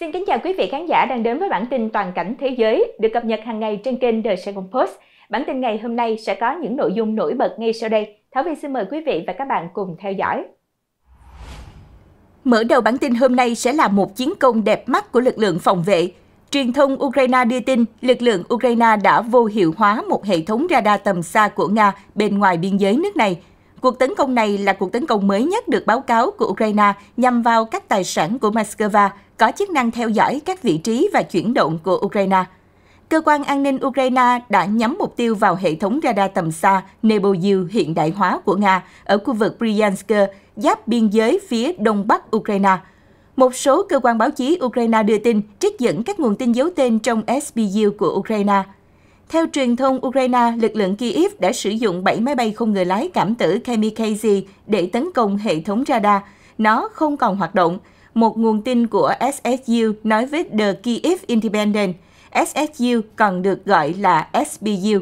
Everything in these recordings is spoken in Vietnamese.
Xin kính chào quý vị khán giả đang đến với bản tin toàn cảnh thế giới được cập nhật hàng ngày trên kênh The Saigon Post. Bản tin ngày hôm nay sẽ có những nội dung nổi bật ngay sau đây. Thảo Vi xin mời quý vị và các bạn cùng theo dõi. Mở đầu bản tin hôm nay sẽ là một chiến công đẹp mắt của lực lượng phòng vệ. Truyền thông Ukraine đưa tin lực lượng Ukraine đã vô hiệu hóa một hệ thống radar tầm xa của Nga bên ngoài biên giới nước này. Cuộc tấn công này là cuộc tấn công mới nhất được báo cáo của Ukraine nhằm vào các tài sản của Moscow – có chức năng theo dõi các vị trí và chuyển động của Ukraine. Cơ quan an ninh Ukraine đã nhắm mục tiêu vào hệ thống radar tầm xa Nebozil hiện đại hóa của Nga ở khu vực Bryansk, giáp biên giới phía đông bắc Ukraine. Một số cơ quan báo chí Ukraine đưa tin trích dẫn các nguồn tin giấu tên trong SBU của Ukraine. Theo truyền thông Ukraine, lực lượng Kyiv đã sử dụng 7 máy bay không người lái cảm tử Kamikaze để tấn công hệ thống radar. Nó không còn hoạt động, một nguồn tin của SSU nói với The Kyiv Independent. SSU còn được gọi là SBU.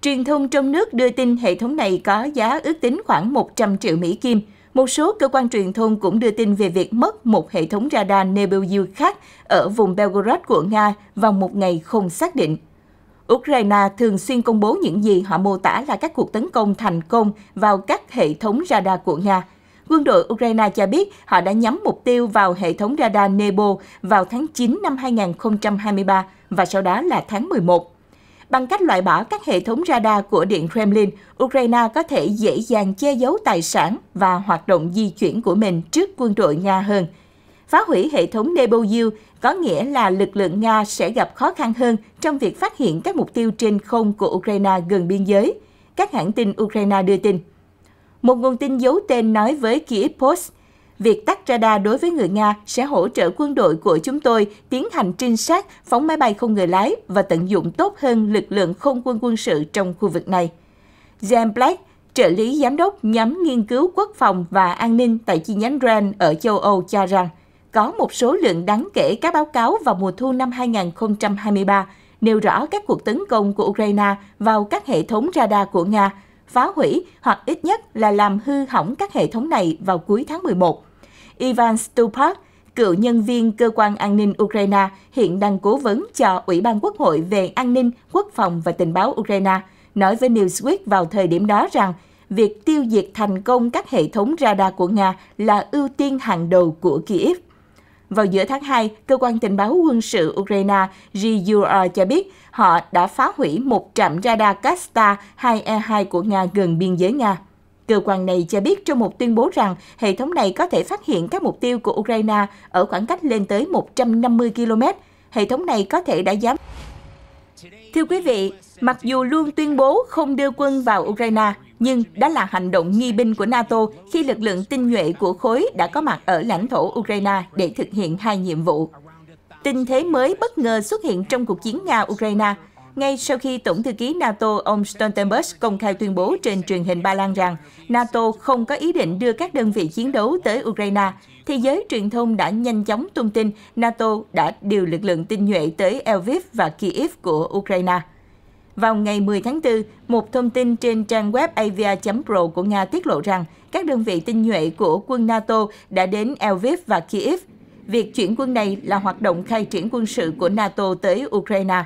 Truyền thông trong nước đưa tin hệ thống này có giá ước tính khoảng 100 triệu Mỹ Kim. Một số cơ quan truyền thông cũng đưa tin về việc mất một hệ thống radar Nebelyu khác ở vùng Belgorod của Nga vào một ngày không xác định. Ukraine thường xuyên công bố những gì họ mô tả là các cuộc tấn công thành công vào các hệ thống radar của Nga – Quân đội Ukraine cho biết họ đã nhắm mục tiêu vào hệ thống radar Nebo vào tháng 9 năm 2023 và sau đó là tháng 11. Bằng cách loại bỏ các hệ thống radar của Điện Kremlin, Ukraine có thể dễ dàng che giấu tài sản và hoạt động di chuyển của mình trước quân đội Nga hơn. Phá hủy hệ thống Nebozil có nghĩa là lực lượng Nga sẽ gặp khó khăn hơn trong việc phát hiện các mục tiêu trên không của Ukraine gần biên giới, các hãng tin Ukraine đưa tin. Một nguồn tin giấu tên nói với Kiev Post, việc tắt radar đối với người Nga sẽ hỗ trợ quân đội của chúng tôi tiến hành trinh sát, phóng máy bay không người lái và tận dụng tốt hơn lực lượng không quân quân sự trong khu vực này. Jan Black, trợ lý giám đốc nhóm nghiên cứu quốc phòng và an ninh tại chi nhánh Rand ở châu Âu cho rằng, có một số lượng đáng kể các báo cáo vào mùa thu năm 2023 nêu rõ các cuộc tấn công của Ukraine vào các hệ thống radar của Nga – phá hủy hoặc ít nhất là làm hư hỏng các hệ thống này vào cuối tháng 11. Ivan Stupak, cựu nhân viên cơ quan an ninh Ukraine, hiện đang cố vấn cho Ủy ban Quốc hội về an ninh, quốc phòng và tình báo Ukraine, nói với Newsweek vào thời điểm đó rằng việc tiêu diệt thành công các hệ thống radar của Nga là ưu tiên hàng đầu của Kyiv. Vào giữa tháng 2, cơ quan tình báo quân sự Ukraine GUR cho biết họ đã phá hủy một trạm radar Kasta 2E2 của Nga gần biên giới Nga. Cơ quan này cho biết trong một tuyên bố rằng hệ thống này có thể phát hiện các mục tiêu của Ukraine ở khoảng cách lên tới 150 km. Hệ thống này có thể đã giám... Thưa quý vị, mặc dù luôn tuyên bố không đưa quân vào Ukraine, nhưng đó là hành động nghi binh của NATO khi lực lượng tinh nhuệ của khối đã có mặt ở lãnh thổ Ukraine để thực hiện hai nhiệm vụ. Tình thế mới bất ngờ xuất hiện trong cuộc chiến Nga-Ukraine, ngay sau khi Tổng thư ký NATO ông Stoltenberg công khai tuyên bố trên truyền hình Ba Lan rằng NATO không có ý định đưa các đơn vị chiến đấu tới Ukraine, thì giới truyền thông đã nhanh chóng tung tin NATO đã điều lực lượng tinh nhuệ tới Lviv và Kyiv của Ukraine. Vào ngày 10 tháng 4, một thông tin trên trang web avia.pro của Nga tiết lộ rằng các đơn vị tinh nhuệ của quân NATO đã đến Elviv và Kiev. Việc chuyển quân này là hoạt động khai triển quân sự của NATO tới Ukraine.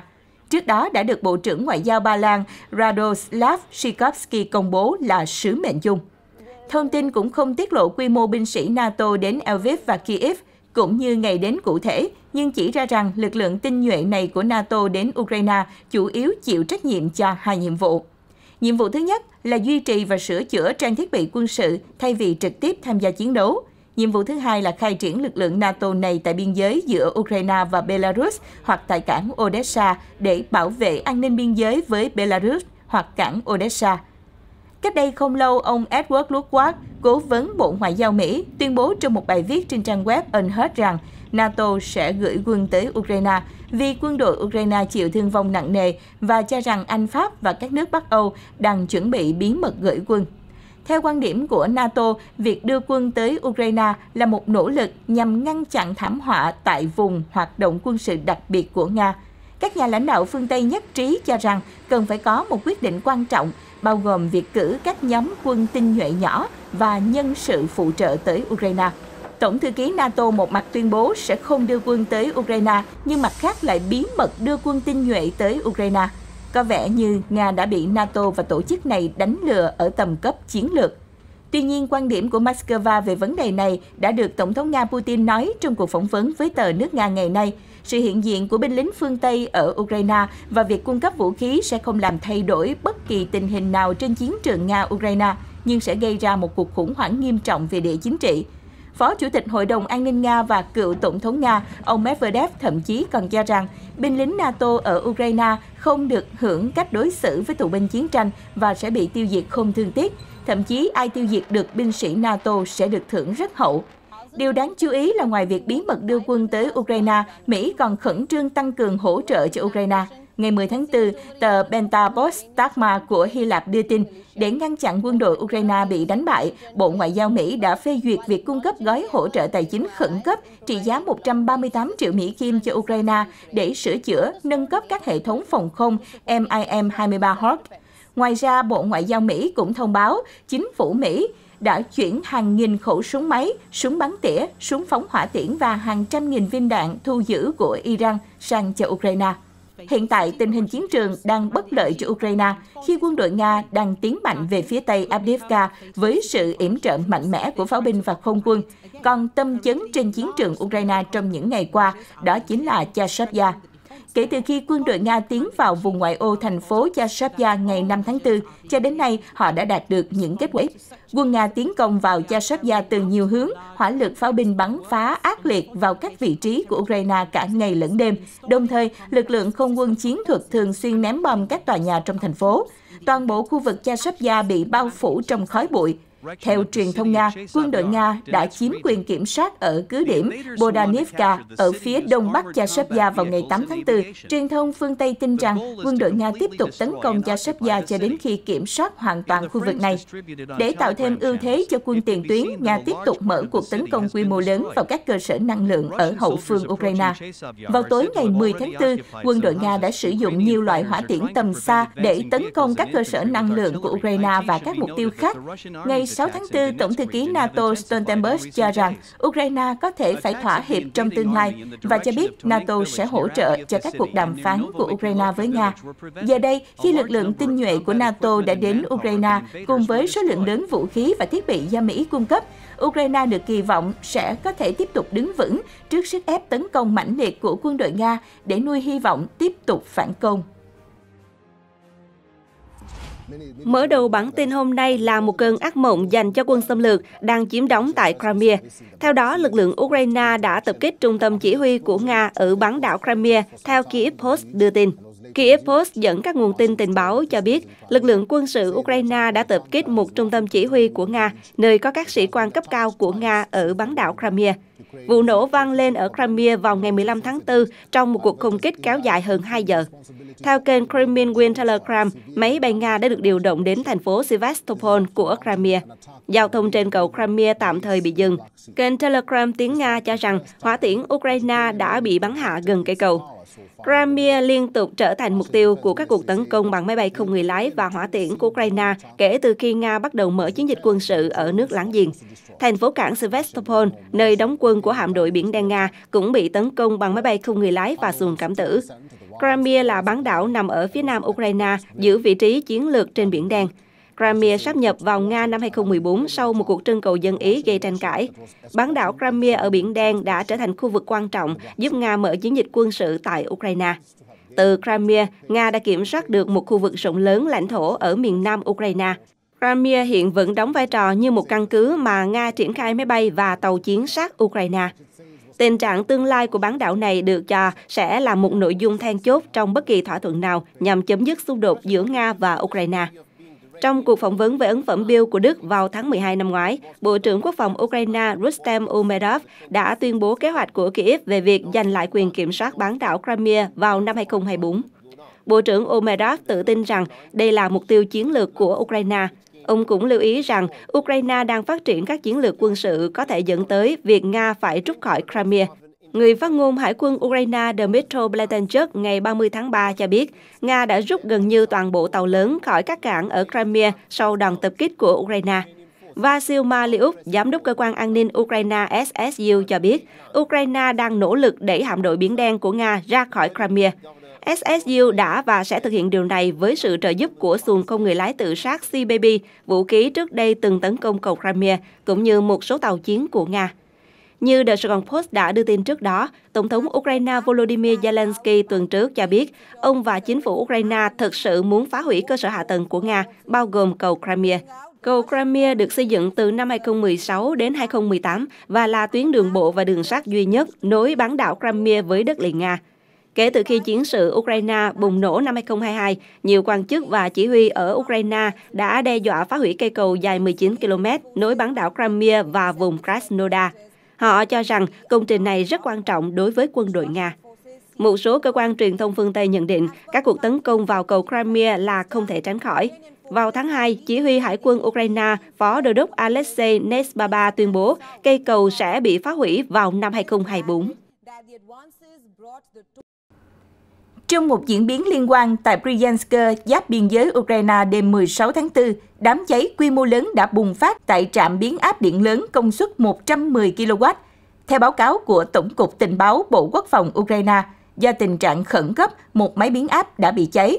Trước đó đã được Bộ trưởng Ngoại giao Ba Lan Radoslav Sikorski công bố là sứ mệnh chung. Thông tin cũng không tiết lộ quy mô binh sĩ NATO đến Elviv và Kiev, cũng như ngày đến cụ thể, nhưng chỉ ra rằng lực lượng tinh nhuệ này của NATO đến Ukraine chủ yếu chịu trách nhiệm cho hai nhiệm vụ. Nhiệm vụ thứ nhất là duy trì và sửa chữa trang thiết bị quân sự thay vì trực tiếp tham gia chiến đấu. Nhiệm vụ thứ hai là khai triển lực lượng NATO này tại biên giới giữa Ukraine và Belarus hoặc tại cảng Odessa để bảo vệ an ninh biên giới với Belarus hoặc cảng Odessa. Cách đây không lâu, ông Edward Lutwak, cố vấn Bộ Ngoại giao Mỹ, tuyên bố trong một bài viết trên trang web Unheard rằng NATO sẽ gửi quân tới Ukraine vì quân đội Ukraine chịu thương vong nặng nề và cho rằng Anh, Pháp và các nước Bắc Âu đang chuẩn bị bí mật gửi quân. Theo quan điểm của NATO, việc đưa quân tới Ukraine là một nỗ lực nhằm ngăn chặn thảm họa tại vùng hoạt động quân sự đặc biệt của Nga. Các nhà lãnh đạo phương Tây nhất trí cho rằng cần phải có một quyết định quan trọng, bao gồm việc cử các nhóm quân tinh nhuệ nhỏ và nhân sự phụ trợ tới Ukraine. Tổng thư ký NATO một mặt tuyên bố sẽ không đưa quân tới Ukraine, nhưng mặt khác lại bí mật đưa quân tinh nhuệ tới Ukraine. Có vẻ như Nga đã bị NATO và tổ chức này đánh lừa ở tầm cấp chiến lược. Tuy nhiên, quan điểm của Moscow về vấn đề này đã được Tổng thống Nga Putin nói trong cuộc phỏng vấn với tờ nước Nga ngày nay. Sự hiện diện của binh lính phương Tây ở Ukraine và việc cung cấp vũ khí sẽ không làm thay đổi bất kỳ tình hình nào trên chiến trường Nga-Ukraine, nhưng sẽ gây ra một cuộc khủng hoảng nghiêm trọng về địa chính trị. Phó Chủ tịch Hội đồng An ninh Nga và cựu Tổng thống Nga, ông Medvedev thậm chí còn cho rằng binh lính NATO ở Ukraine không được hưởng cách đối xử với tù binh chiến tranh và sẽ bị tiêu diệt không thương tiếc. Thậm chí ai tiêu diệt được binh sĩ NATO sẽ được thưởng rất hậu. Điều đáng chú ý là ngoài việc bí mật đưa quân tới Ukraine, Mỹ còn khẩn trương tăng cường hỗ trợ cho Ukraine ngày 10 tháng 4, tờ Pentapost Tagma của Hy Lạp đưa tin, để ngăn chặn quân đội Ukraine bị đánh bại, Bộ Ngoại giao Mỹ đã phê duyệt việc cung cấp gói hỗ trợ tài chính khẩn cấp trị giá 138 triệu Mỹ Kim cho Ukraine để sửa chữa, nâng cấp các hệ thống phòng không MIM-23 Hawk. Ngoài ra, Bộ Ngoại giao Mỹ cũng thông báo chính phủ Mỹ đã chuyển hàng nghìn khẩu súng máy, súng bắn tỉa, súng phóng hỏa tiễn và hàng trăm nghìn viên đạn thu giữ của Iran sang cho Ukraine. Hiện tại, tình hình chiến trường đang bất lợi cho Ukraine khi quân đội Nga đang tiến mạnh về phía tây Avdiivka với sự yểm trợ mạnh mẽ của pháo binh và không quân. Còn tâm chấn trên chiến trường Ukraine trong những ngày qua đó chính là Chashovya, Kể từ khi quân đội Nga tiến vào vùng ngoại ô thành phố Yashapya ngày 5 tháng 4, cho đến nay họ đã đạt được những kết quả. Quân Nga tiến công vào Yashapya từ nhiều hướng, hỏa lực pháo binh bắn phá ác liệt vào các vị trí của Ukraine cả ngày lẫn đêm. Đồng thời, lực lượng không quân chiến thuật thường xuyên ném bom các tòa nhà trong thành phố. Toàn bộ khu vực Yashapya bị bao phủ trong khói bụi, theo truyền thông Nga, quân đội Nga đã chiếm quyền kiểm soát ở cứ điểm Bodanivka ở phía đông bắc Chashevya vào ngày 8 tháng 4. Truyền thông phương Tây tin rằng quân đội Nga tiếp tục tấn công Chashevya cho đến khi kiểm soát hoàn toàn khu vực này. Để tạo thêm ưu thế cho quân tiền tuyến, Nga tiếp tục mở cuộc tấn công quy mô lớn vào các cơ sở năng lượng ở hậu phương Ukraine. Vào tối ngày 10 tháng 4, quân đội Nga đã sử dụng nhiều loại hỏa tiễn tầm xa để tấn công các cơ sở năng lượng của Ukraine và các mục tiêu khác. Ngay 16 tháng 4, Tổng thư ký NATO Stoltenberg cho rằng Ukraine có thể phải thỏa hiệp trong tương lai và cho biết NATO sẽ hỗ trợ cho các cuộc đàm phán của Ukraine với Nga. Giờ đây, khi lực lượng tinh nhuệ của NATO đã đến Ukraine cùng với số lượng lớn vũ khí và thiết bị do Mỹ cung cấp, Ukraine được kỳ vọng sẽ có thể tiếp tục đứng vững trước sức ép tấn công mãnh liệt của quân đội Nga để nuôi hy vọng tiếp tục phản công. Mở đầu bản tin hôm nay là một cơn ác mộng dành cho quân xâm lược đang chiếm đóng tại Crimea. Theo đó, lực lượng Ukraine đã tập kích trung tâm chỉ huy của Nga ở bán đảo Crimea, theo Kyiv Post đưa tin. Kyiv Post dẫn các nguồn tin tình báo cho biết lực lượng quân sự Ukraine đã tập kích một trung tâm chỉ huy của Nga, nơi có các sĩ quan cấp cao của Nga ở bán đảo Crimea. Vụ nổ vang lên ở Crimea vào ngày 15 tháng 4 trong một cuộc không kích kéo dài hơn 2 giờ. Theo kênh Kremlin Wind Telegram, máy bay Nga đã được điều động đến thành phố Sevastopol của Crimea. Giao thông trên cầu Crimea tạm thời bị dừng. Kênh Telegram tiếng Nga cho rằng hỏa tiễn Ukraine đã bị bắn hạ gần cây cầu. Crimea liên tục trở thành mục tiêu của các cuộc tấn công bằng máy bay không người lái và hỏa tiễn của Ukraine kể từ khi Nga bắt đầu mở chiến dịch quân sự ở nước láng giềng. Thành phố cảng Sevastopol, nơi đóng quân quân của hạm đội biển đen Nga cũng bị tấn công bằng máy bay không người lái và xuồng cảm tử. Crimea là bán đảo nằm ở phía nam Ukraine, giữ vị trí chiến lược trên biển đen. Crimea sắp nhập vào Nga năm 2014 sau một cuộc trưng cầu dân Ý gây tranh cãi. Bán đảo Crimea ở Biển Đen đã trở thành khu vực quan trọng giúp Nga mở chiến dịch quân sự tại Ukraine. Từ Crimea, Nga đã kiểm soát được một khu vực rộng lớn lãnh thổ ở miền nam Ukraine. Crimea hiện vẫn đóng vai trò như một căn cứ mà Nga triển khai máy bay và tàu chiến sát Ukraine. Tình trạng tương lai của bán đảo này được cho sẽ là một nội dung then chốt trong bất kỳ thỏa thuận nào nhằm chấm dứt xung đột giữa Nga và Ukraine. Trong cuộc phỏng vấn về ấn phẩm Bill của Đức vào tháng 12 năm ngoái, Bộ trưởng Quốc phòng Ukraine Rustem Umerov đã tuyên bố kế hoạch của Kyiv về việc giành lại quyền kiểm soát bán đảo Crimea vào năm 2024. Bộ trưởng Umerov tự tin rằng đây là mục tiêu chiến lược của Ukraine, Ông cũng lưu ý rằng Ukraine đang phát triển các chiến lược quân sự có thể dẫn tới việc Nga phải rút khỏi Crimea. Người phát ngôn Hải quân Ukraine Dmytro Blatenchuk ngày 30 tháng 3 cho biết, Nga đã rút gần như toàn bộ tàu lớn khỏi các cảng ở Crimea sau đòn tập kích của Ukraine. Vasil Maliuk, giám đốc cơ quan an ninh Ukraine SSU cho biết, Ukraine đang nỗ lực đẩy hạm đội Biển Đen của Nga ra khỏi Crimea. SSU đã và sẽ thực hiện điều này với sự trợ giúp của xuồng không người lái tự sát CBB, vũ khí trước đây từng tấn công cầu Crimea, cũng như một số tàu chiến của Nga. Như The Saigon Post đã đưa tin trước đó, Tổng thống Ukraine Volodymyr Zelensky tuần trước cho biết ông và chính phủ Ukraine thực sự muốn phá hủy cơ sở hạ tầng của Nga, bao gồm cầu Crimea. Cầu Crimea được xây dựng từ năm 2016 đến 2018 và là tuyến đường bộ và đường sắt duy nhất nối bán đảo Crimea với đất liền Nga. Kể từ khi chiến sự Ukraine bùng nổ năm 2022, nhiều quan chức và chỉ huy ở Ukraine đã đe dọa phá hủy cây cầu dài 19 km nối bán đảo Crimea và vùng Krasnodar. Họ cho rằng công trình này rất quan trọng đối với quân đội Nga. Một số cơ quan truyền thông phương Tây nhận định các cuộc tấn công vào cầu Crimea là không thể tránh khỏi. Vào tháng 2, chỉ huy hải quân Ukraine Phó Đô đốc Alexei Nesbaba tuyên bố cây cầu sẽ bị phá hủy vào năm 2024. Trong một diễn biến liên quan tại Bryansk, giáp biên giới Ukraine đêm 16 tháng 4, đám cháy quy mô lớn đã bùng phát tại trạm biến áp điện lớn công suất 110 kW. Theo báo cáo của Tổng cục Tình báo Bộ Quốc phòng Ukraine, do tình trạng khẩn cấp, một máy biến áp đã bị cháy.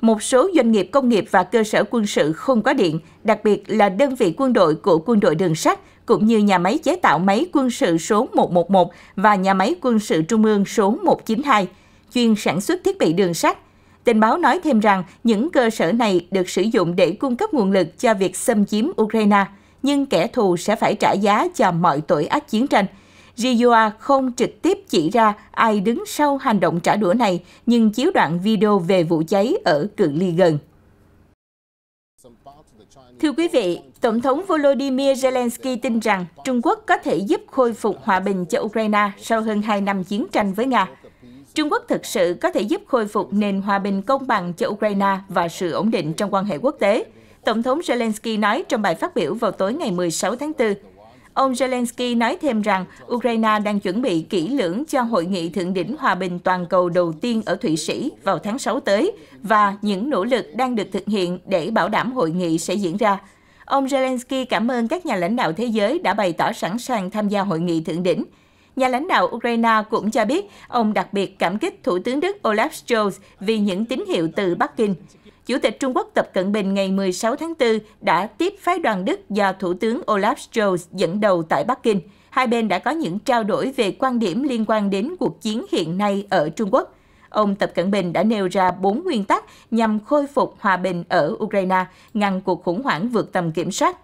Một số doanh nghiệp công nghiệp và cơ sở quân sự không có điện, đặc biệt là đơn vị quân đội của quân đội đường sắt, cũng như nhà máy chế tạo máy quân sự số 111 và nhà máy quân sự trung ương số 192 chuyên sản xuất thiết bị đường sắt. Tình báo nói thêm rằng những cơ sở này được sử dụng để cung cấp nguồn lực cho việc xâm chiếm Ukraine, nhưng kẻ thù sẽ phải trả giá cho mọi tội ác chiến tranh. Riyua không trực tiếp chỉ ra ai đứng sau hành động trả đũa này, nhưng chiếu đoạn video về vụ cháy ở cự ly gần. Thưa quý vị, Tổng thống Volodymyr Zelensky tin rằng Trung Quốc có thể giúp khôi phục hòa bình cho Ukraine sau hơn 2 năm chiến tranh với Nga. Trung Quốc thực sự có thể giúp khôi phục nền hòa bình công bằng cho Ukraine và sự ổn định trong quan hệ quốc tế, Tổng thống Zelensky nói trong bài phát biểu vào tối ngày 16 tháng 4. Ông Zelensky nói thêm rằng Ukraine đang chuẩn bị kỹ lưỡng cho hội nghị thượng đỉnh hòa bình toàn cầu đầu tiên ở Thụy Sĩ vào tháng 6 tới và những nỗ lực đang được thực hiện để bảo đảm hội nghị sẽ diễn ra. Ông Zelensky cảm ơn các nhà lãnh đạo thế giới đã bày tỏ sẵn sàng tham gia hội nghị thượng đỉnh Nhà lãnh đạo Ukraine cũng cho biết ông đặc biệt cảm kích Thủ tướng Đức Olaf Scholz vì những tín hiệu từ Bắc Kinh. Chủ tịch Trung Quốc Tập Cận Bình ngày 16 tháng 4 đã tiếp phái đoàn Đức do Thủ tướng Olaf Scholz dẫn đầu tại Bắc Kinh. Hai bên đã có những trao đổi về quan điểm liên quan đến cuộc chiến hiện nay ở Trung Quốc. Ông Tập Cận Bình đã nêu ra bốn nguyên tắc nhằm khôi phục hòa bình ở Ukraine, ngăn cuộc khủng hoảng vượt tầm kiểm soát.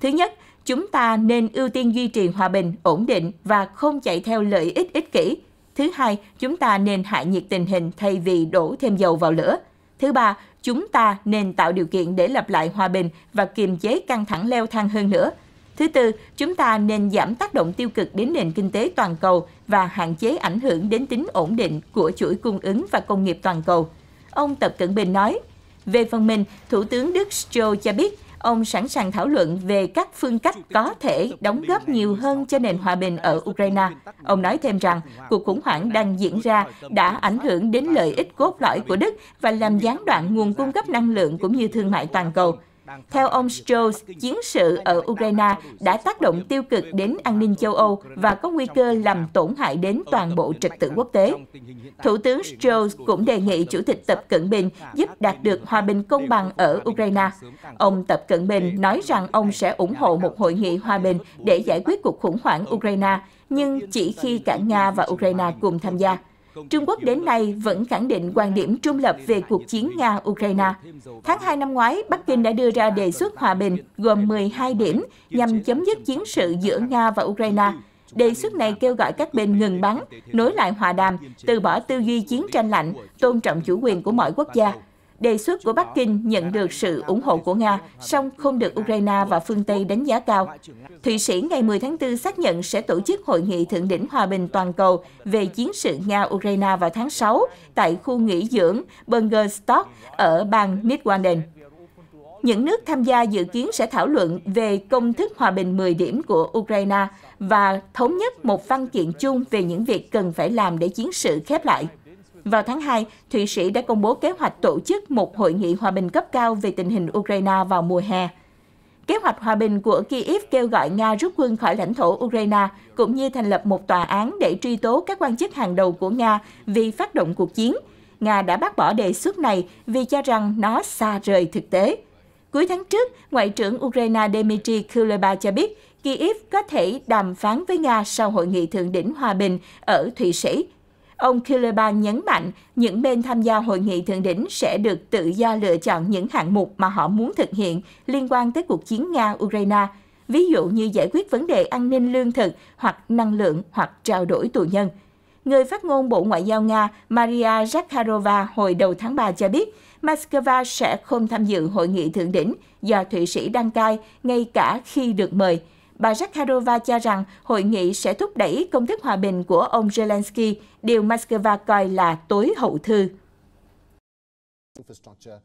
Thứ nhất, chúng ta nên ưu tiên duy trì hòa bình, ổn định và không chạy theo lợi ích ích kỷ. Thứ hai, chúng ta nên hạ nhiệt tình hình thay vì đổ thêm dầu vào lửa. Thứ ba, chúng ta nên tạo điều kiện để lập lại hòa bình và kiềm chế căng thẳng leo thang hơn nữa. Thứ tư, chúng ta nên giảm tác động tiêu cực đến nền kinh tế toàn cầu và hạn chế ảnh hưởng đến tính ổn định của chuỗi cung ứng và công nghiệp toàn cầu. Ông Tập Cận Bình nói, về phần mình, Thủ tướng Đức Scholz cho biết Ông sẵn sàng thảo luận về các phương cách có thể đóng góp nhiều hơn cho nền hòa bình ở Ukraine. Ông nói thêm rằng cuộc khủng hoảng đang diễn ra đã ảnh hưởng đến lợi ích cốt lõi của Đức và làm gián đoạn nguồn cung cấp năng lượng cũng như thương mại toàn cầu. Theo ông Scholz, chiến sự ở Ukraine đã tác động tiêu cực đến an ninh châu Âu và có nguy cơ làm tổn hại đến toàn bộ trật tự quốc tế. Thủ tướng Scholz cũng đề nghị Chủ tịch Tập Cận Bình giúp đạt được hòa bình công bằng ở Ukraine. Ông Tập Cận Bình nói rằng ông sẽ ủng hộ một hội nghị hòa bình để giải quyết cuộc khủng hoảng Ukraine, nhưng chỉ khi cả Nga và Ukraine cùng tham gia. Trung Quốc đến nay vẫn khẳng định quan điểm trung lập về cuộc chiến Nga-Ukraine. Tháng 2 năm ngoái, Bắc Kinh đã đưa ra đề xuất hòa bình gồm 12 điểm nhằm chấm dứt chiến sự giữa Nga và Ukraine. Đề xuất này kêu gọi các bên ngừng bắn, nối lại hòa đàm, từ bỏ tư duy chiến tranh lạnh, tôn trọng chủ quyền của mọi quốc gia, Đề xuất của Bắc Kinh nhận được sự ủng hộ của Nga, song không được Ukraine và phương Tây đánh giá cao. Thụy Sĩ ngày 10 tháng 4 xác nhận sẽ tổ chức hội nghị thượng đỉnh hòa bình toàn cầu về chiến sự Nga-Ukraine vào tháng 6 tại khu nghỉ dưỡng Bergerstock ở bang Midwanden. Những nước tham gia dự kiến sẽ thảo luận về công thức hòa bình 10 điểm của Ukraine và thống nhất một văn kiện chung về những việc cần phải làm để chiến sự khép lại. Vào tháng 2, Thụy Sĩ đã công bố kế hoạch tổ chức một hội nghị hòa bình cấp cao về tình hình Ukraine vào mùa hè. Kế hoạch hòa bình của Kyiv kêu gọi Nga rút quân khỏi lãnh thổ Ukraine, cũng như thành lập một tòa án để truy tố các quan chức hàng đầu của Nga vì phát động cuộc chiến. Nga đã bác bỏ đề xuất này vì cho rằng nó xa rời thực tế. Cuối tháng trước, Ngoại trưởng Ukraine Dmitry Kuleba cho biết Kyiv có thể đàm phán với Nga sau hội nghị thượng đỉnh hòa bình ở Thụy Sĩ Ông Kileba nhấn mạnh những bên tham gia hội nghị thượng đỉnh sẽ được tự do lựa chọn những hạng mục mà họ muốn thực hiện liên quan tới cuộc chiến Nga-Ukraine, ví dụ như giải quyết vấn đề an ninh lương thực hoặc năng lượng hoặc trao đổi tù nhân. Người phát ngôn Bộ Ngoại giao Nga Maria Zakharova hồi đầu tháng 3 cho biết, Moscow sẽ không tham dự hội nghị thượng đỉnh do Thụy Sĩ đăng cai ngay cả khi được mời – bà Zakharova cho rằng hội nghị sẽ thúc đẩy công thức hòa bình của ông Zelensky, điều Moscow coi là tối hậu thư.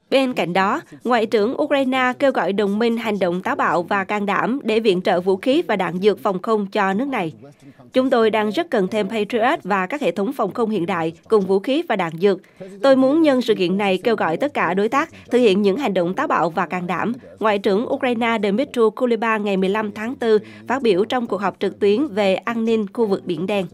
Bên cạnh đó, Ngoại trưởng Ukraine kêu gọi đồng minh hành động táo bạo và can đảm để viện trợ vũ khí và đạn dược phòng không cho nước này. Chúng tôi đang rất cần thêm Patriot và các hệ thống phòng không hiện đại cùng vũ khí và đạn dược. Tôi muốn nhân sự kiện này kêu gọi tất cả đối tác thực hiện những hành động táo bạo và can đảm. Ngoại trưởng Ukraine Dmitry Kuleba ngày 15 tháng 4 phát biểu trong cuộc họp trực tuyến về an ninh khu vực Biển Đen.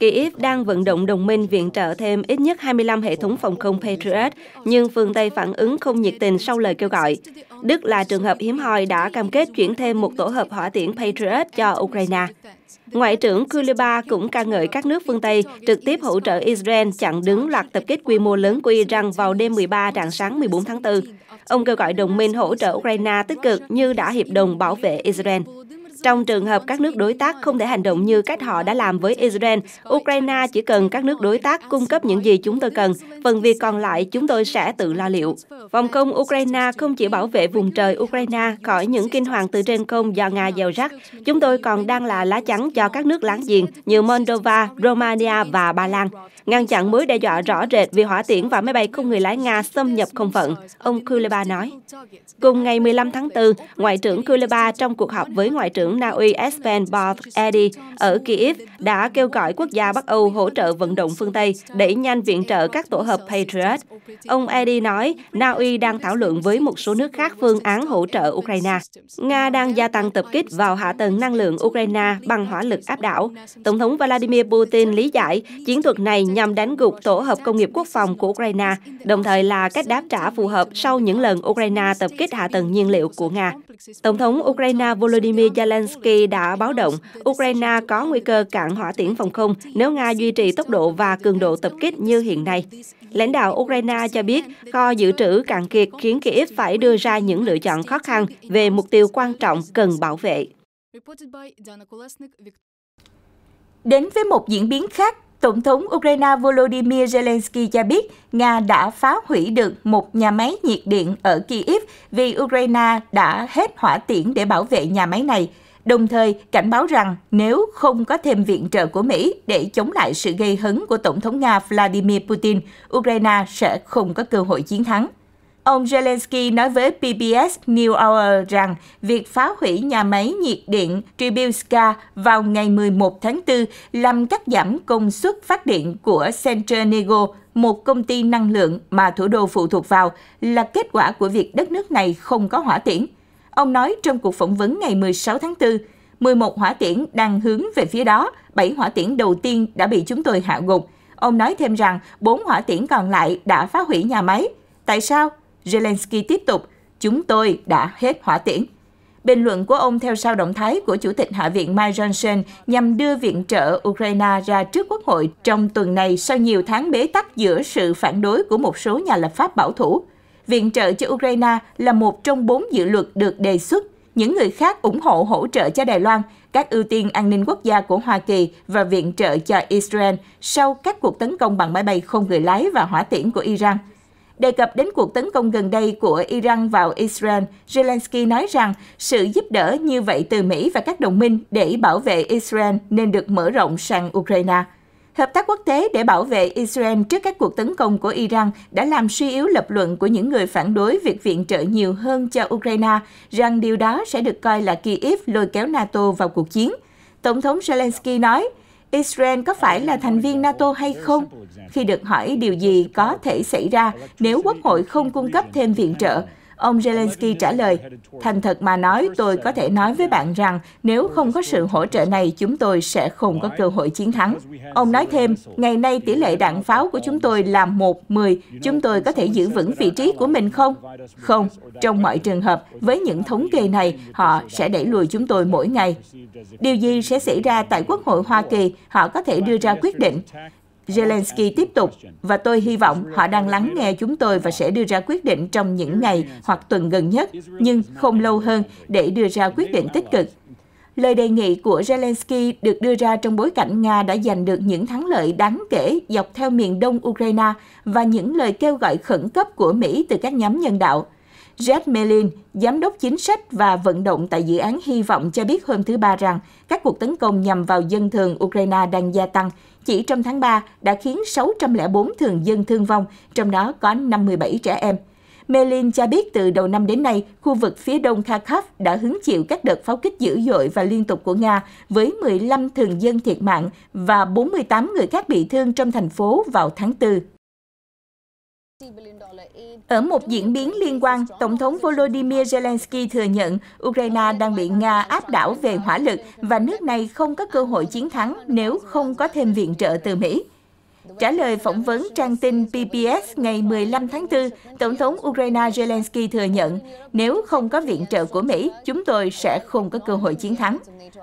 Kyiv đang vận động đồng minh viện trợ thêm ít nhất 25 hệ thống phòng không Patriot, nhưng phương Tây phản ứng không nhiệt tình sau lời kêu gọi. Đức là trường hợp hiếm hoi đã cam kết chuyển thêm một tổ hợp hỏa tiễn Patriot cho Ukraine. Ngoại trưởng Kuleba cũng ca ngợi các nước phương Tây trực tiếp hỗ trợ Israel chặn đứng loạt tập kích quy mô lớn của Iran vào đêm 13 rạng sáng 14 tháng 4. Ông kêu gọi đồng minh hỗ trợ Ukraine tích cực như đã hiệp đồng bảo vệ Israel. Trong trường hợp các nước đối tác không thể hành động như cách họ đã làm với Israel, Ukraine chỉ cần các nước đối tác cung cấp những gì chúng tôi cần, phần việc còn lại chúng tôi sẽ tự lo liệu. Vòng không Ukraine không chỉ bảo vệ vùng trời Ukraine khỏi những kinh hoàng từ trên không do Nga gieo rắc, chúng tôi còn đang là lá chắn cho các nước láng giềng như Moldova, Romania và Ba Lan, ngăn chặn mối đe dọa rõ rệt vì hỏa tiễn và máy bay không người lái Nga xâm nhập không phận, ông Kuleba nói. Cùng ngày 15 tháng 4, Ngoại trưởng Kuleba trong cuộc họp với Ngoại trưởng trưởng Na Uy Sven Barth Eddy ở Kiev đã kêu gọi quốc gia Bắc Âu hỗ trợ vận động phương Tây đẩy nhanh viện trợ các tổ hợp Patriot. Ông Eddy nói Na Uy đang thảo luận với một số nước khác phương án hỗ trợ Ukraine. Nga đang gia tăng tập kích vào hạ tầng năng lượng Ukraine bằng hỏa lực áp đảo. Tổng thống Vladimir Putin lý giải chiến thuật này nhằm đánh gục tổ hợp công nghiệp quốc phòng của Ukraine, đồng thời là cách đáp trả phù hợp sau những lần Ukraine tập kích hạ tầng nhiên liệu của Nga. Tổng thống Ukraine Volodymyr Zelensky Zelensky đã báo động Ukraine có nguy cơ cạn hỏa tiễn phòng không nếu Nga duy trì tốc độ và cường độ tập kích như hiện nay. Lãnh đạo Ukraine cho biết kho dự trữ cạn kiệt khiến Kyiv phải đưa ra những lựa chọn khó khăn về mục tiêu quan trọng cần bảo vệ. Đến với một diễn biến khác, Tổng thống Ukraine Volodymyr Zelensky cho biết Nga đã phá hủy được một nhà máy nhiệt điện ở Kyiv vì Ukraine đã hết hỏa tiễn để bảo vệ nhà máy này đồng thời cảnh báo rằng nếu không có thêm viện trợ của Mỹ để chống lại sự gây hấn của Tổng thống Nga Vladimir Putin, Ukraine sẽ không có cơ hội chiến thắng. Ông Zelensky nói với PBS New Hour rằng việc phá hủy nhà máy nhiệt điện Tribulska vào ngày 11 tháng 4 làm cắt giảm công suất phát điện của Centrenego, một công ty năng lượng mà thủ đô phụ thuộc vào, là kết quả của việc đất nước này không có hỏa tiễn – Ông nói trong cuộc phỏng vấn ngày 16 tháng 4, 11 hỏa tiễn đang hướng về phía đó, 7 hỏa tiễn đầu tiên đã bị chúng tôi hạ gục. Ông nói thêm rằng 4 hỏa tiễn còn lại đã phá hủy nhà máy. Tại sao? Zelensky tiếp tục, chúng tôi đã hết hỏa tiễn. Bình luận của ông theo sau động thái của Chủ tịch Hạ viện Mike Johnson nhằm đưa viện trợ Ukraine ra trước Quốc hội trong tuần này sau nhiều tháng bế tắc giữa sự phản đối của một số nhà lập pháp bảo thủ viện trợ cho Ukraine là một trong bốn dự luật được đề xuất. Những người khác ủng hộ hỗ trợ cho Đài Loan, các ưu tiên an ninh quốc gia của Hoa Kỳ và viện trợ cho Israel sau các cuộc tấn công bằng máy bay không người lái và hỏa tiễn của Iran. Đề cập đến cuộc tấn công gần đây của Iran vào Israel, Zelensky nói rằng sự giúp đỡ như vậy từ Mỹ và các đồng minh để bảo vệ Israel nên được mở rộng sang Ukraine. Hợp tác quốc tế để bảo vệ Israel trước các cuộc tấn công của Iran đã làm suy yếu lập luận của những người phản đối việc viện trợ nhiều hơn cho Ukraine, rằng điều đó sẽ được coi là Kyiv lôi kéo NATO vào cuộc chiến. Tổng thống Zelensky nói, Israel có phải là thành viên NATO hay không? Khi được hỏi điều gì có thể xảy ra nếu Quốc hội không cung cấp thêm viện trợ, Ông Zelensky trả lời, thành thật mà nói, tôi có thể nói với bạn rằng nếu không có sự hỗ trợ này, chúng tôi sẽ không có cơ hội chiến thắng. Ông nói thêm, ngày nay tỷ lệ đạn pháo của chúng tôi là 1-10, chúng tôi có thể giữ vững vị trí của mình không? Không, trong mọi trường hợp, với những thống kê này, họ sẽ đẩy lùi chúng tôi mỗi ngày. Điều gì sẽ xảy ra tại Quốc hội Hoa Kỳ, họ có thể đưa ra quyết định. Zelensky tiếp tục, và tôi hy vọng họ đang lắng nghe chúng tôi và sẽ đưa ra quyết định trong những ngày hoặc tuần gần nhất, nhưng không lâu hơn để đưa ra quyết định tích cực. Lời đề nghị của Zelensky được đưa ra trong bối cảnh Nga đã giành được những thắng lợi đáng kể dọc theo miền đông Ukraine và những lời kêu gọi khẩn cấp của Mỹ từ các nhóm nhân đạo – Jack Melin, giám đốc chính sách và vận động tại dự án Hy vọng cho biết hôm thứ Ba rằng các cuộc tấn công nhằm vào dân thường Ukraine đang gia tăng. Chỉ trong tháng 3 đã khiến 604 thường dân thương vong, trong đó có 57 trẻ em. Melin cho biết từ đầu năm đến nay, khu vực phía đông Kharkov đã hứng chịu các đợt pháo kích dữ dội và liên tục của Nga, với 15 thường dân thiệt mạng và 48 người khác bị thương trong thành phố vào tháng 4. Ở một diễn biến liên quan, Tổng thống Volodymyr Zelensky thừa nhận Ukraine đang bị Nga áp đảo về hỏa lực và nước này không có cơ hội chiến thắng nếu không có thêm viện trợ từ Mỹ. Trả lời phỏng vấn trang tin PBS ngày 15 tháng 4, Tổng thống Ukraine Zelensky thừa nhận nếu không có viện trợ của Mỹ, chúng tôi sẽ không có cơ hội chiến thắng.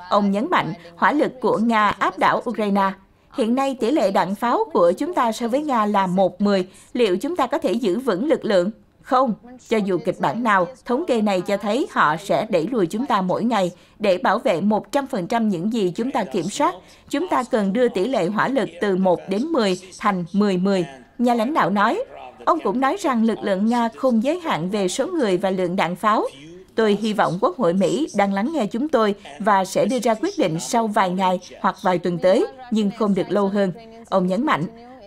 Ông nhấn mạnh hỏa lực của Nga áp đảo Ukraine Hiện nay tỷ lệ đạn pháo của chúng ta so với Nga là 1-10. Liệu chúng ta có thể giữ vững lực lượng? Không, cho dù kịch bản nào, thống kê này cho thấy họ sẽ đẩy lùi chúng ta mỗi ngày. Để bảo vệ 100% những gì chúng ta kiểm soát, chúng ta cần đưa tỷ lệ hỏa lực từ 1 đến 10 thành 10-10. Nhà lãnh đạo nói, ông cũng nói rằng lực lượng Nga không giới hạn về số người và lượng đạn pháo. Tôi hy vọng Quốc hội Mỹ đang lắng nghe chúng tôi và sẽ đưa ra quyết định sau vài ngày hoặc vài tuần tới, nhưng không được lâu hơn. Ông nhấn mạnh,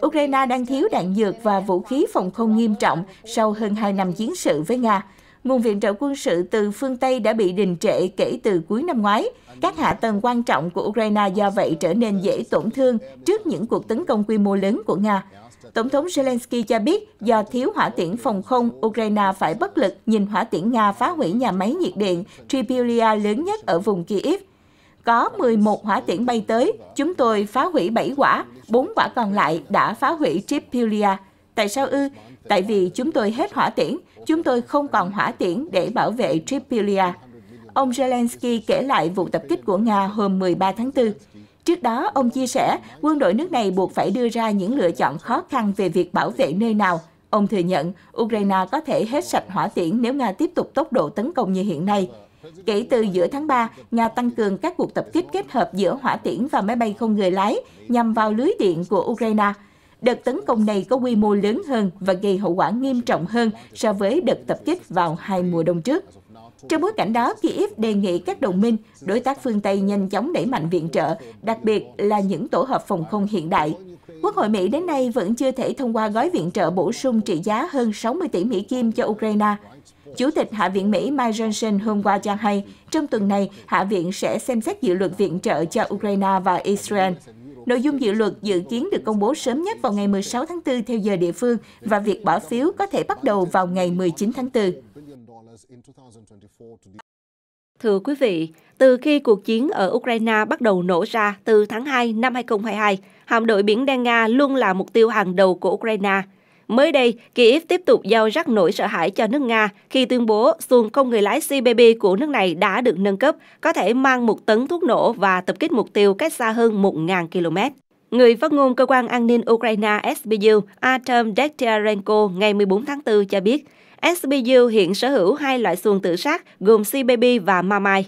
Ukraine đang thiếu đạn dược và vũ khí phòng không nghiêm trọng sau hơn 2 năm chiến sự với Nga. Nguồn viện trợ quân sự từ phương Tây đã bị đình trệ kể từ cuối năm ngoái. Các hạ tầng quan trọng của Ukraine do vậy trở nên dễ tổn thương trước những cuộc tấn công quy mô lớn của Nga. Tổng thống Zelensky cho biết do thiếu hỏa tiễn phòng không, Ukraine phải bất lực nhìn hỏa tiễn Nga phá hủy nhà máy nhiệt điện Tripulia lớn nhất ở vùng Kyiv. Có 11 hỏa tiễn bay tới, chúng tôi phá hủy 7 quả, 4 quả còn lại đã phá hủy Tripulia. Tại sao ư? Tại vì chúng tôi hết hỏa tiễn, chúng tôi không còn hỏa tiễn để bảo vệ Tripulia. Ông Zelensky kể lại vụ tập kích của Nga hôm 13 tháng 4. Trước đó, ông chia sẻ, quân đội nước này buộc phải đưa ra những lựa chọn khó khăn về việc bảo vệ nơi nào. Ông thừa nhận, Ukraine có thể hết sạch hỏa tiễn nếu Nga tiếp tục tốc độ tấn công như hiện nay. Kể từ giữa tháng 3, Nga tăng cường các cuộc tập kích kết hợp giữa hỏa tiễn và máy bay không người lái nhằm vào lưới điện của Ukraine. Đợt tấn công này có quy mô lớn hơn và gây hậu quả nghiêm trọng hơn so với đợt tập kích vào hai mùa đông trước. Trong bối cảnh đó, Kiev đề nghị các đồng minh, đối tác phương Tây nhanh chóng đẩy mạnh viện trợ, đặc biệt là những tổ hợp phòng không hiện đại. Quốc hội Mỹ đến nay vẫn chưa thể thông qua gói viện trợ bổ sung trị giá hơn 60 tỷ Mỹ Kim cho Ukraine. Chủ tịch Hạ viện Mỹ Mike Johnson hôm qua cho hay, trong tuần này, Hạ viện sẽ xem xét dự luật viện trợ cho Ukraine và Israel. Nội dung dự luật dự kiến được công bố sớm nhất vào ngày 16 tháng 4 theo giờ địa phương và việc bỏ phiếu có thể bắt đầu vào ngày 19 tháng 4. Thưa quý vị, từ khi cuộc chiến ở Ukraine bắt đầu nổ ra từ tháng 2 năm 2022, hạm đội Biển Đen Nga luôn là mục tiêu hàng đầu của Ukraine. Mới đây, Kyiv tiếp tục giao rắc nỗi sợ hãi cho nước Nga khi tuyên bố xuồng không người lái CBB của nước này đã được nâng cấp, có thể mang một tấn thuốc nổ và tập kích mục tiêu cách xa hơn 1.000 km. Người phát ngôn Cơ quan An ninh Ukraine SBU Artem Dekterenko ngày 14 tháng 4 cho biết, SBU hiện sở hữu hai loại xuồng tự sát gồm CBB và Mamai.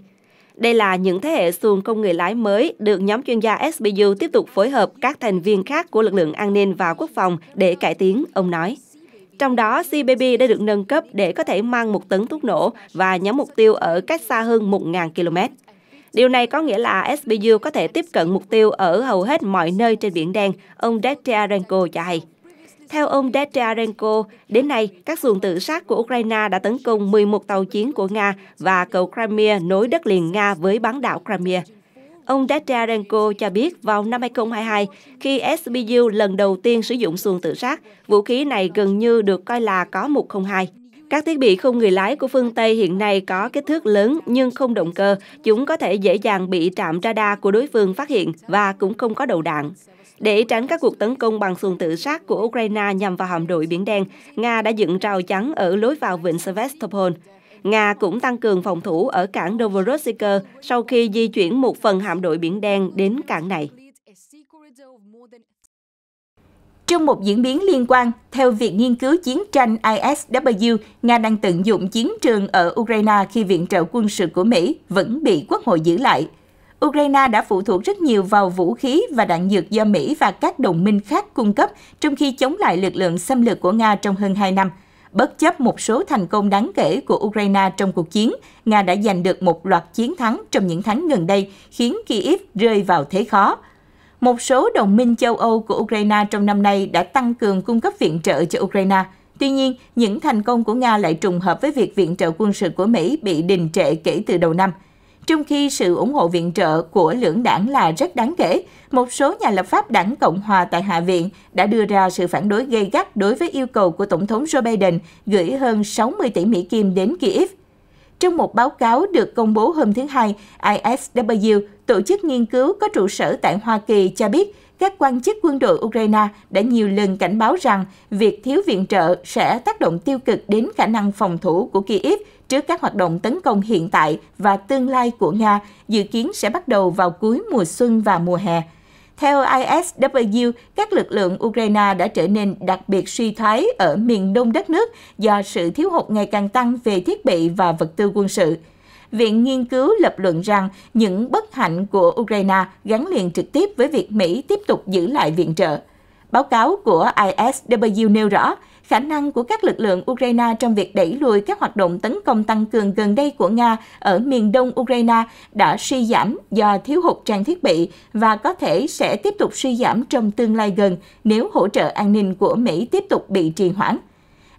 Đây là những thế hệ xuồng công nghệ lái mới được nhóm chuyên gia SBU tiếp tục phối hợp các thành viên khác của lực lượng an ninh và quốc phòng để cải tiến, ông nói. Trong đó, CBB đã được nâng cấp để có thể mang một tấn thuốc nổ và nhắm mục tiêu ở cách xa hơn 1.000 km. Điều này có nghĩa là SBU có thể tiếp cận mục tiêu ở hầu hết mọi nơi trên Biển Đen, ông Detiarenko cho hay. Theo ông Dechyarenko, đến nay, các xuồng tự sát của Ukraine đã tấn công 11 tàu chiến của Nga và cầu Crimea nối đất liền Nga với bán đảo Crimea. Ông Dechyarenko cho biết vào năm 2022, khi SBU lần đầu tiên sử dụng xuồng tự sát, vũ khí này gần như được coi là có 102. Các thiết bị không người lái của phương Tây hiện nay có kích thước lớn nhưng không động cơ, chúng có thể dễ dàng bị trạm radar của đối phương phát hiện và cũng không có đầu đạn. Để tránh các cuộc tấn công bằng xuồng tự sát của Ukraine nhằm vào hạm đội Biển Đen, Nga đã dựng rào chắn ở lối vào vịnh Sevastopol. Nga cũng tăng cường phòng thủ ở cảng Novorossiysk sau khi di chuyển một phần hạm đội Biển Đen đến cảng này. Trong một diễn biến liên quan, theo Viện Nghiên cứu Chiến tranh ISW, Nga đang tận dụng chiến trường ở Ukraine khi viện trợ quân sự của Mỹ vẫn bị quốc hội giữ lại – Ukraine đã phụ thuộc rất nhiều vào vũ khí và đạn dược do Mỹ và các đồng minh khác cung cấp trong khi chống lại lực lượng xâm lược của Nga trong hơn 2 năm. Bất chấp một số thành công đáng kể của Ukraine trong cuộc chiến, Nga đã giành được một loạt chiến thắng trong những tháng gần đây, khiến Kyiv rơi vào thế khó. Một số đồng minh châu Âu của Ukraine trong năm nay đã tăng cường cung cấp viện trợ cho Ukraine. Tuy nhiên, những thành công của Nga lại trùng hợp với việc viện trợ quân sự của Mỹ bị đình trệ kể từ đầu năm – trong khi sự ủng hộ viện trợ của lưỡng đảng là rất đáng kể. Một số nhà lập pháp đảng Cộng hòa tại Hạ viện đã đưa ra sự phản đối gay gắt đối với yêu cầu của Tổng thống Joe Biden gửi hơn 60 tỷ Mỹ Kim đến Kiev. Trong một báo cáo được công bố hôm thứ Hai, ISW, tổ chức nghiên cứu có trụ sở tại Hoa Kỳ, cho biết các quan chức quân đội Ukraine đã nhiều lần cảnh báo rằng việc thiếu viện trợ sẽ tác động tiêu cực đến khả năng phòng thủ của Kiev trước các hoạt động tấn công hiện tại và tương lai của Nga, dự kiến sẽ bắt đầu vào cuối mùa xuân và mùa hè. Theo ISW, các lực lượng Ukraine đã trở nên đặc biệt suy thoái ở miền đông đất nước do sự thiếu hụt ngày càng tăng về thiết bị và vật tư quân sự. Viện nghiên cứu lập luận rằng những bất hạnh của Ukraine gắn liền trực tiếp với việc Mỹ tiếp tục giữ lại viện trợ. Báo cáo của ISW nêu rõ, khả năng của các lực lượng Ukraine trong việc đẩy lùi các hoạt động tấn công tăng cường gần đây của Nga ở miền đông Ukraine đã suy giảm do thiếu hụt trang thiết bị và có thể sẽ tiếp tục suy giảm trong tương lai gần nếu hỗ trợ an ninh của Mỹ tiếp tục bị trì hoãn.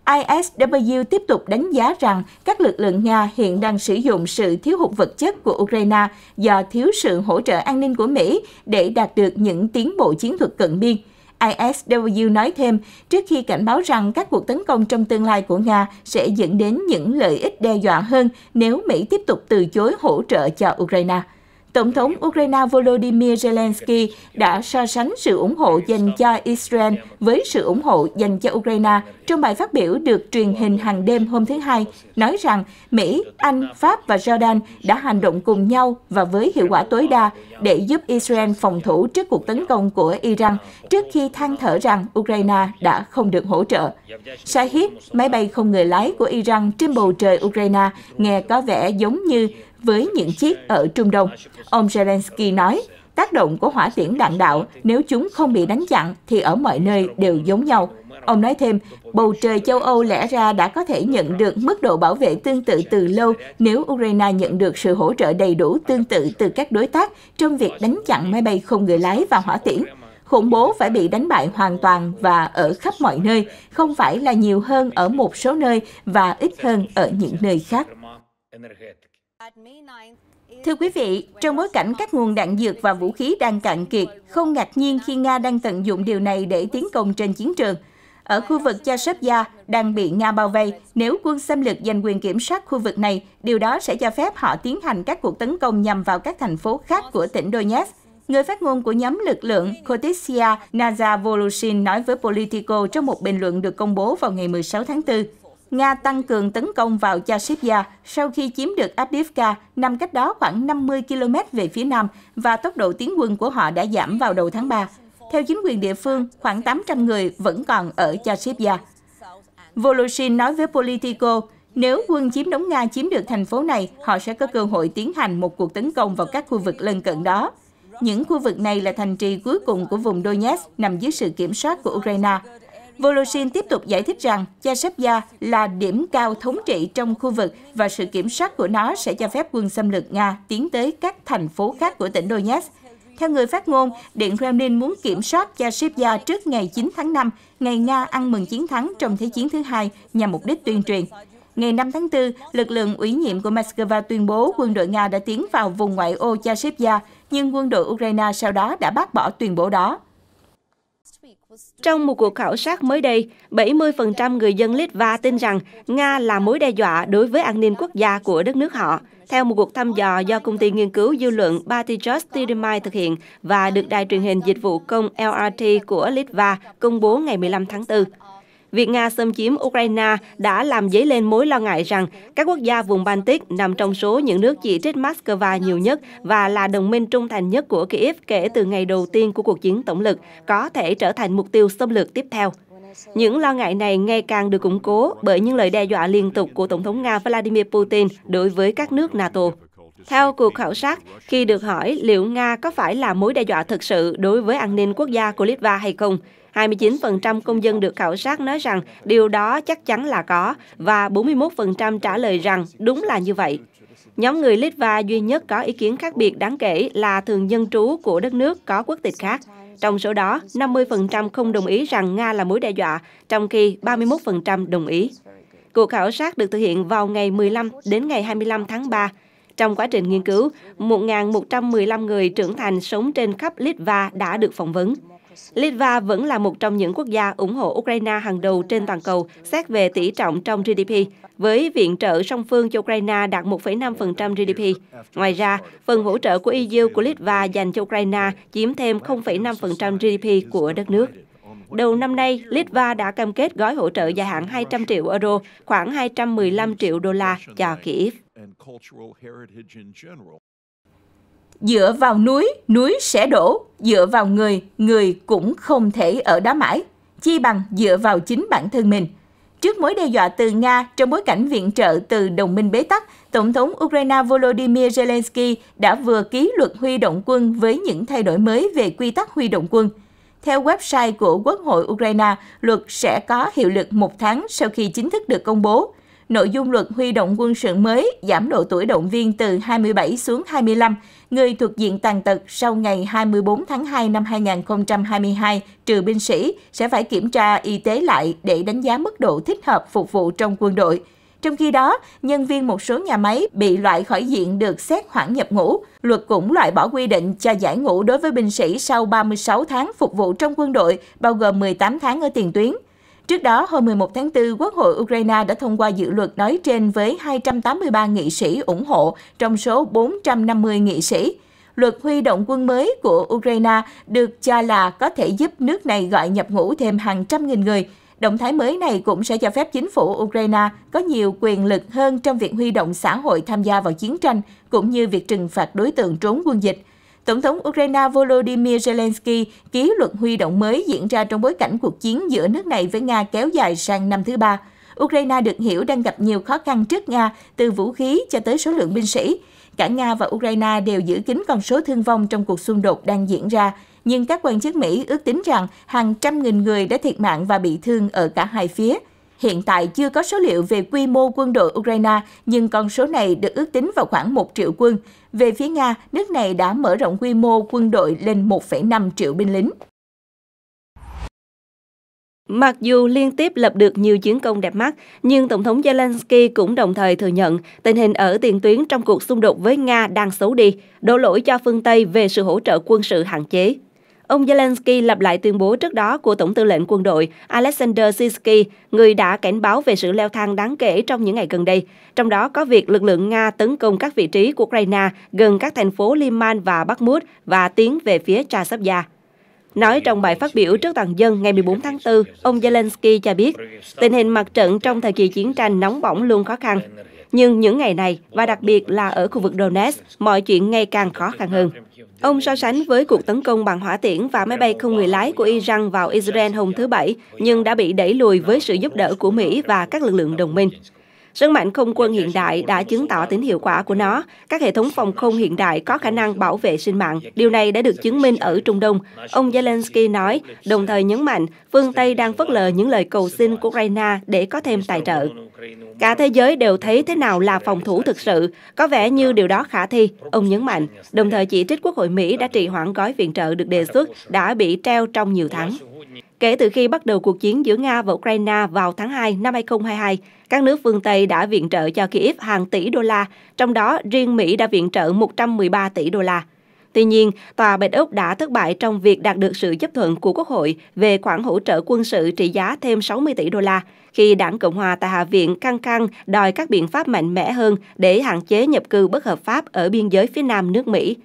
ISW tiếp tục đánh giá rằng các lực lượng Nga hiện đang sử dụng sự thiếu hụt vật chất của Ukraine do thiếu sự hỗ trợ an ninh của Mỹ để đạt được những tiến bộ chiến thuật cận biên – ISW nói thêm trước khi cảnh báo rằng các cuộc tấn công trong tương lai của Nga sẽ dẫn đến những lợi ích đe dọa hơn nếu Mỹ tiếp tục từ chối hỗ trợ cho Ukraine. Tổng thống Ukraine Volodymyr Zelensky đã so sánh sự ủng hộ dành cho Israel với sự ủng hộ dành cho Ukraine trong bài phát biểu được truyền hình hàng đêm hôm thứ Hai, nói rằng Mỹ, Anh, Pháp và Jordan đã hành động cùng nhau và với hiệu quả tối đa để giúp Israel phòng thủ trước cuộc tấn công của Iran trước khi than thở rằng Ukraine đã không được hỗ trợ. Shahid, máy bay không người lái của Iran trên bầu trời Ukraine, nghe có vẻ giống như với những chiếc ở Trung Đông. Ông Zelensky nói, tác động của hỏa tiễn đạn đạo nếu chúng không bị đánh chặn thì ở mọi nơi đều giống nhau. Ông nói thêm, bầu trời châu Âu lẽ ra đã có thể nhận được mức độ bảo vệ tương tự từ lâu nếu Ukraine nhận được sự hỗ trợ đầy đủ tương tự từ các đối tác trong việc đánh chặn máy bay không người lái và hỏa tiễn. Khủng bố phải bị đánh bại hoàn toàn và ở khắp mọi nơi, không phải là nhiều hơn ở một số nơi và ít hơn ở những nơi khác. Thưa quý vị, trong bối cảnh các nguồn đạn dược và vũ khí đang cạn kiệt, không ngạc nhiên khi Nga đang tận dụng điều này để tiến công trên chiến trường. Ở khu vực Chashevya đang bị Nga bao vây, nếu quân xâm lược giành quyền kiểm soát khu vực này, điều đó sẽ cho phép họ tiến hành các cuộc tấn công nhằm vào các thành phố khác của tỉnh Donetsk. Người phát ngôn của nhóm lực lượng Kotisia Nazavoloshin nói với Politico trong một bình luận được công bố vào ngày 16 tháng 4. Nga tăng cường tấn công vào Yashivya sau khi chiếm được Adivka nằm cách đó khoảng 50 km về phía nam và tốc độ tiến quân của họ đã giảm vào đầu tháng 3. Theo chính quyền địa phương, khoảng 800 người vẫn còn ở Yashivya. Voloshin nói với Politico, nếu quân chiếm đóng Nga chiếm được thành phố này, họ sẽ có cơ hội tiến hành một cuộc tấn công vào các khu vực lân cận đó. Những khu vực này là thành trì cuối cùng của vùng Donetsk nằm dưới sự kiểm soát của Ukraine. Voloshin tiếp tục giải thích rằng Yashevya là điểm cao thống trị trong khu vực và sự kiểm soát của nó sẽ cho phép quân xâm lược Nga tiến tới các thành phố khác của tỉnh Donetsk. Theo người phát ngôn, Điện Kremlin muốn kiểm soát Yashivya trước ngày 9 tháng 5, ngày Nga ăn mừng chiến thắng trong Thế chiến thứ hai nhằm mục đích tuyên truyền. Ngày 5 tháng 4, lực lượng ủy nhiệm của Moscow tuyên bố quân đội Nga đã tiến vào vùng ngoại ô Yashivya, nhưng quân đội Ukraine sau đó đã bác bỏ tuyên bố đó. Trong một cuộc khảo sát mới đây, 70% người dân Litva tin rằng Nga là mối đe dọa đối với an ninh quốc gia của đất nước họ, theo một cuộc thăm dò do công ty nghiên cứu dư luận Batijos Tirimai thực hiện và được đài truyền hình dịch vụ công LRT của Litva công bố ngày 15 tháng 4 việc Nga xâm chiếm Ukraine đã làm dấy lên mối lo ngại rằng các quốc gia vùng Baltic nằm trong số những nước chỉ trích Moscow nhiều nhất và là đồng minh trung thành nhất của Kiev kể từ ngày đầu tiên của cuộc chiến tổng lực, có thể trở thành mục tiêu xâm lược tiếp theo. Những lo ngại này ngày càng được củng cố bởi những lời đe dọa liên tục của Tổng thống Nga Vladimir Putin đối với các nước NATO. Theo cuộc khảo sát, khi được hỏi liệu Nga có phải là mối đe dọa thực sự đối với an ninh quốc gia của Litva hay không, 29% công dân được khảo sát nói rằng điều đó chắc chắn là có và 41% trả lời rằng đúng là như vậy. Nhóm người Litva duy nhất có ý kiến khác biệt đáng kể là thường dân trú của đất nước có quốc tịch khác. Trong số đó, 50% không đồng ý rằng Nga là mối đe dọa, trong khi 31% đồng ý. Cuộc khảo sát được thực hiện vào ngày 15 đến ngày 25 tháng 3. Trong quá trình nghiên cứu, 1.115 người trưởng thành sống trên khắp Litva đã được phỏng vấn. Litva vẫn là một trong những quốc gia ủng hộ Ukraine hàng đầu trên toàn cầu, xét về tỷ trọng trong GDP, với viện trợ song phương cho Ukraine đạt 1,5% GDP. Ngoài ra, phần hỗ trợ của EU của Litva dành cho Ukraine chiếm thêm 0,5% GDP của đất nước. Đầu năm nay, Litva đã cam kết gói hỗ trợ dài hạn 200 triệu euro, khoảng 215 triệu đô la cho Kyiv. Dựa vào núi, núi sẽ đổ, dựa vào người, người cũng không thể ở đó mãi, chi bằng dựa vào chính bản thân mình. Trước mối đe dọa từ Nga trong bối cảnh viện trợ từ đồng minh bế tắc, Tổng thống Ukraine Volodymyr Zelensky đã vừa ký luật huy động quân với những thay đổi mới về quy tắc huy động quân. Theo website của Quốc hội Ukraine, luật sẽ có hiệu lực một tháng sau khi chính thức được công bố. Nội dung luật huy động quân sự mới giảm độ tuổi động viên từ 27 xuống 25, người thuộc diện tàn tật sau ngày 24 tháng 2 năm 2022 trừ binh sĩ sẽ phải kiểm tra y tế lại để đánh giá mức độ thích hợp phục vụ trong quân đội. Trong khi đó, nhân viên một số nhà máy bị loại khỏi diện được xét hoãn nhập ngũ. Luật cũng loại bỏ quy định cho giải ngũ đối với binh sĩ sau 36 tháng phục vụ trong quân đội, bao gồm 18 tháng ở tiền tuyến. Trước đó, hôm 11 tháng 4, Quốc hội Ukraine đã thông qua dự luật nói trên với 283 nghị sĩ ủng hộ trong số 450 nghị sĩ. Luật huy động quân mới của Ukraine được cho là có thể giúp nước này gọi nhập ngũ thêm hàng trăm nghìn người. Động thái mới này cũng sẽ cho phép chính phủ Ukraine có nhiều quyền lực hơn trong việc huy động xã hội tham gia vào chiến tranh, cũng như việc trừng phạt đối tượng trốn quân dịch – Tổng thống Ukraine Volodymyr Zelensky ký luật huy động mới diễn ra trong bối cảnh cuộc chiến giữa nước này với Nga kéo dài sang năm thứ ba. Ukraine được hiểu đang gặp nhiều khó khăn trước Nga, từ vũ khí cho tới số lượng binh sĩ. Cả Nga và Ukraine đều giữ kín con số thương vong trong cuộc xung đột đang diễn ra, nhưng các quan chức Mỹ ước tính rằng hàng trăm nghìn người đã thiệt mạng và bị thương ở cả hai phía. Hiện tại chưa có số liệu về quy mô quân đội Ukraine, nhưng con số này được ước tính vào khoảng 1 triệu quân. Về phía Nga, nước này đã mở rộng quy mô quân đội lên 1,5 triệu binh lính. Mặc dù liên tiếp lập được nhiều chiến công đẹp mắt, nhưng Tổng thống Zelensky cũng đồng thời thừa nhận tình hình ở tiền tuyến trong cuộc xung đột với Nga đang xấu đi, đổ lỗi cho phương Tây về sự hỗ trợ quân sự hạn chế. Ông Zelensky lặp lại tuyên bố trước đó của Tổng tư lệnh quân đội Alexander Sisky, người đã cảnh báo về sự leo thang đáng kể trong những ngày gần đây, trong đó có việc lực lượng Nga tấn công các vị trí của Ukraine gần các thành phố Liman và Bakhmut và tiến về phía Chasavya. Nói trong bài phát biểu trước toàn dân ngày 14 tháng 4, ông Zelensky cho biết, tình hình mặt trận trong thời kỳ chiến tranh nóng bỏng luôn khó khăn. Nhưng những ngày này, và đặc biệt là ở khu vực Donetsk, mọi chuyện ngày càng khó khăn hơn. Ông so sánh với cuộc tấn công bằng hỏa tiễn và máy bay không người lái của Iran vào Israel hôm thứ Bảy, nhưng đã bị đẩy lùi với sự giúp đỡ của Mỹ và các lực lượng đồng minh. Sức mạnh không quân dạ, hiện dạ, đại dạ, đã chứng tỏ tính hiệu quả của nó. Các hệ thống phòng không hiện đại có khả năng bảo vệ sinh mạng. Điều này đã được chứng minh ở Trung Đông, ông Zelensky nói, đồng thời nhấn mạnh phương Tây đang phớt lờ những lời cầu xin của Ukraine để có thêm tài trợ. Cả thế giới đều thấy thế nào là phòng thủ thực sự, có vẻ như điều đó khả thi, ông nhấn mạnh, đồng thời chỉ trích Quốc hội Mỹ đã trì hoãn gói viện trợ được đề xuất đã bị treo trong nhiều tháng. Kể từ khi bắt đầu cuộc chiến giữa Nga và Ukraine vào tháng 2 năm 2022, các nước phương Tây đã viện trợ cho Kyiv hàng tỷ đô la, trong đó riêng Mỹ đã viện trợ 113 tỷ đô la. Tuy nhiên, Tòa Bạch Ốc đã thất bại trong việc đạt được sự chấp thuận của Quốc hội về khoản hỗ trợ quân sự trị giá thêm 60 tỷ đô la, khi đảng Cộng hòa tại Hạ viện căng căng đòi các biện pháp mạnh mẽ hơn để hạn chế nhập cư bất hợp pháp ở biên giới phía nam nước Mỹ.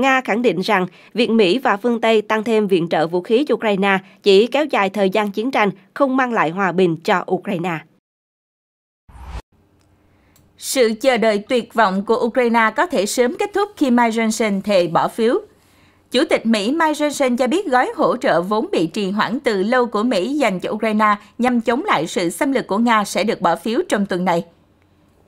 Nga khẳng định rằng việc Mỹ và phương Tây tăng thêm viện trợ vũ khí cho Ukraine chỉ kéo dài thời gian chiến tranh, không mang lại hòa bình cho Ukraine. Sự chờ đợi tuyệt vọng của Ukraine có thể sớm kết thúc khi Mike Johnson thề bỏ phiếu. Chủ tịch Mỹ Mike Johnson cho biết gói hỗ trợ vốn bị trì hoãn từ lâu của Mỹ dành cho Ukraine nhằm chống lại sự xâm lược của Nga sẽ được bỏ phiếu trong tuần này.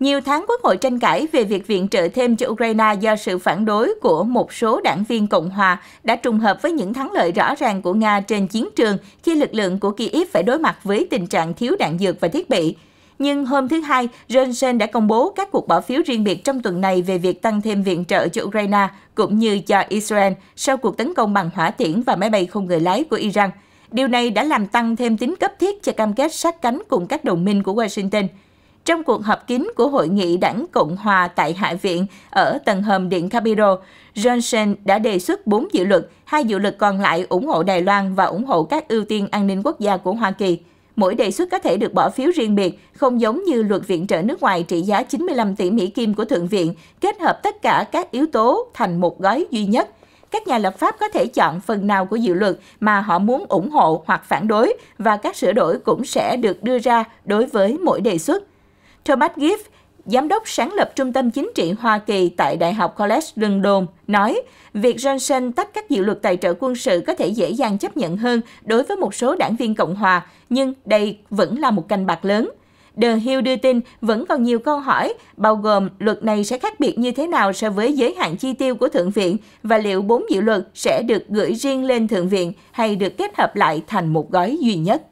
Nhiều tháng quốc hội tranh cãi về việc viện trợ thêm cho Ukraine do sự phản đối của một số đảng viên Cộng hòa đã trùng hợp với những thắng lợi rõ ràng của Nga trên chiến trường khi lực lượng của Kyiv phải đối mặt với tình trạng thiếu đạn dược và thiết bị. Nhưng hôm thứ Hai, Johnson đã công bố các cuộc bỏ phiếu riêng biệt trong tuần này về việc tăng thêm viện trợ cho Ukraine cũng như cho Israel sau cuộc tấn công bằng hỏa tiễn và máy bay không người lái của Iran. Điều này đã làm tăng thêm tính cấp thiết cho cam kết sát cánh cùng các đồng minh của Washington – trong cuộc họp kín của Hội nghị đảng Cộng Hòa tại Hạ viện ở tầng hầm Điện Capitol, Johnson đã đề xuất 4 dự luật, hai dự luật còn lại ủng hộ Đài Loan và ủng hộ các ưu tiên an ninh quốc gia của Hoa Kỳ. Mỗi đề xuất có thể được bỏ phiếu riêng biệt, không giống như luật viện trợ nước ngoài trị giá 95 tỷ Mỹ Kim của Thượng viện, kết hợp tất cả các yếu tố thành một gói duy nhất các nhà lập pháp có thể chọn phần nào của dự luật mà họ muốn ủng hộ hoặc phản đối và các sửa đổi cũng sẽ được đưa ra đối với mỗi đề xuất. Thomas Giff, giám đốc sáng lập trung tâm chính trị Hoa Kỳ tại Đại học College London, nói việc Johnson tách các dự luật tài trợ quân sự có thể dễ dàng chấp nhận hơn đối với một số đảng viên Cộng hòa, nhưng đây vẫn là một canh bạc lớn. The Hill đưa tin vẫn còn nhiều câu hỏi, bao gồm luật này sẽ khác biệt như thế nào so với giới hạn chi tiêu của Thượng viện và liệu bốn dự luật sẽ được gửi riêng lên Thượng viện hay được kết hợp lại thành một gói duy nhất.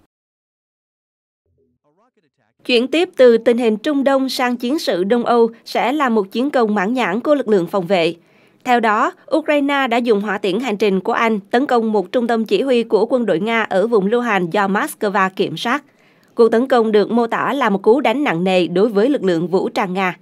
Chuyển tiếp từ tình hình Trung Đông sang chiến sự Đông Âu sẽ là một chiến công mãn nhãn của lực lượng phòng vệ. Theo đó, Ukraine đã dùng hỏa tiễn hành trình của Anh tấn công một trung tâm chỉ huy của quân đội Nga ở vùng lưu hành do Moscow kiểm soát. Cuộc tấn công được mô tả là một cú đánh nặng nề đối với lực lượng vũ trang Nga.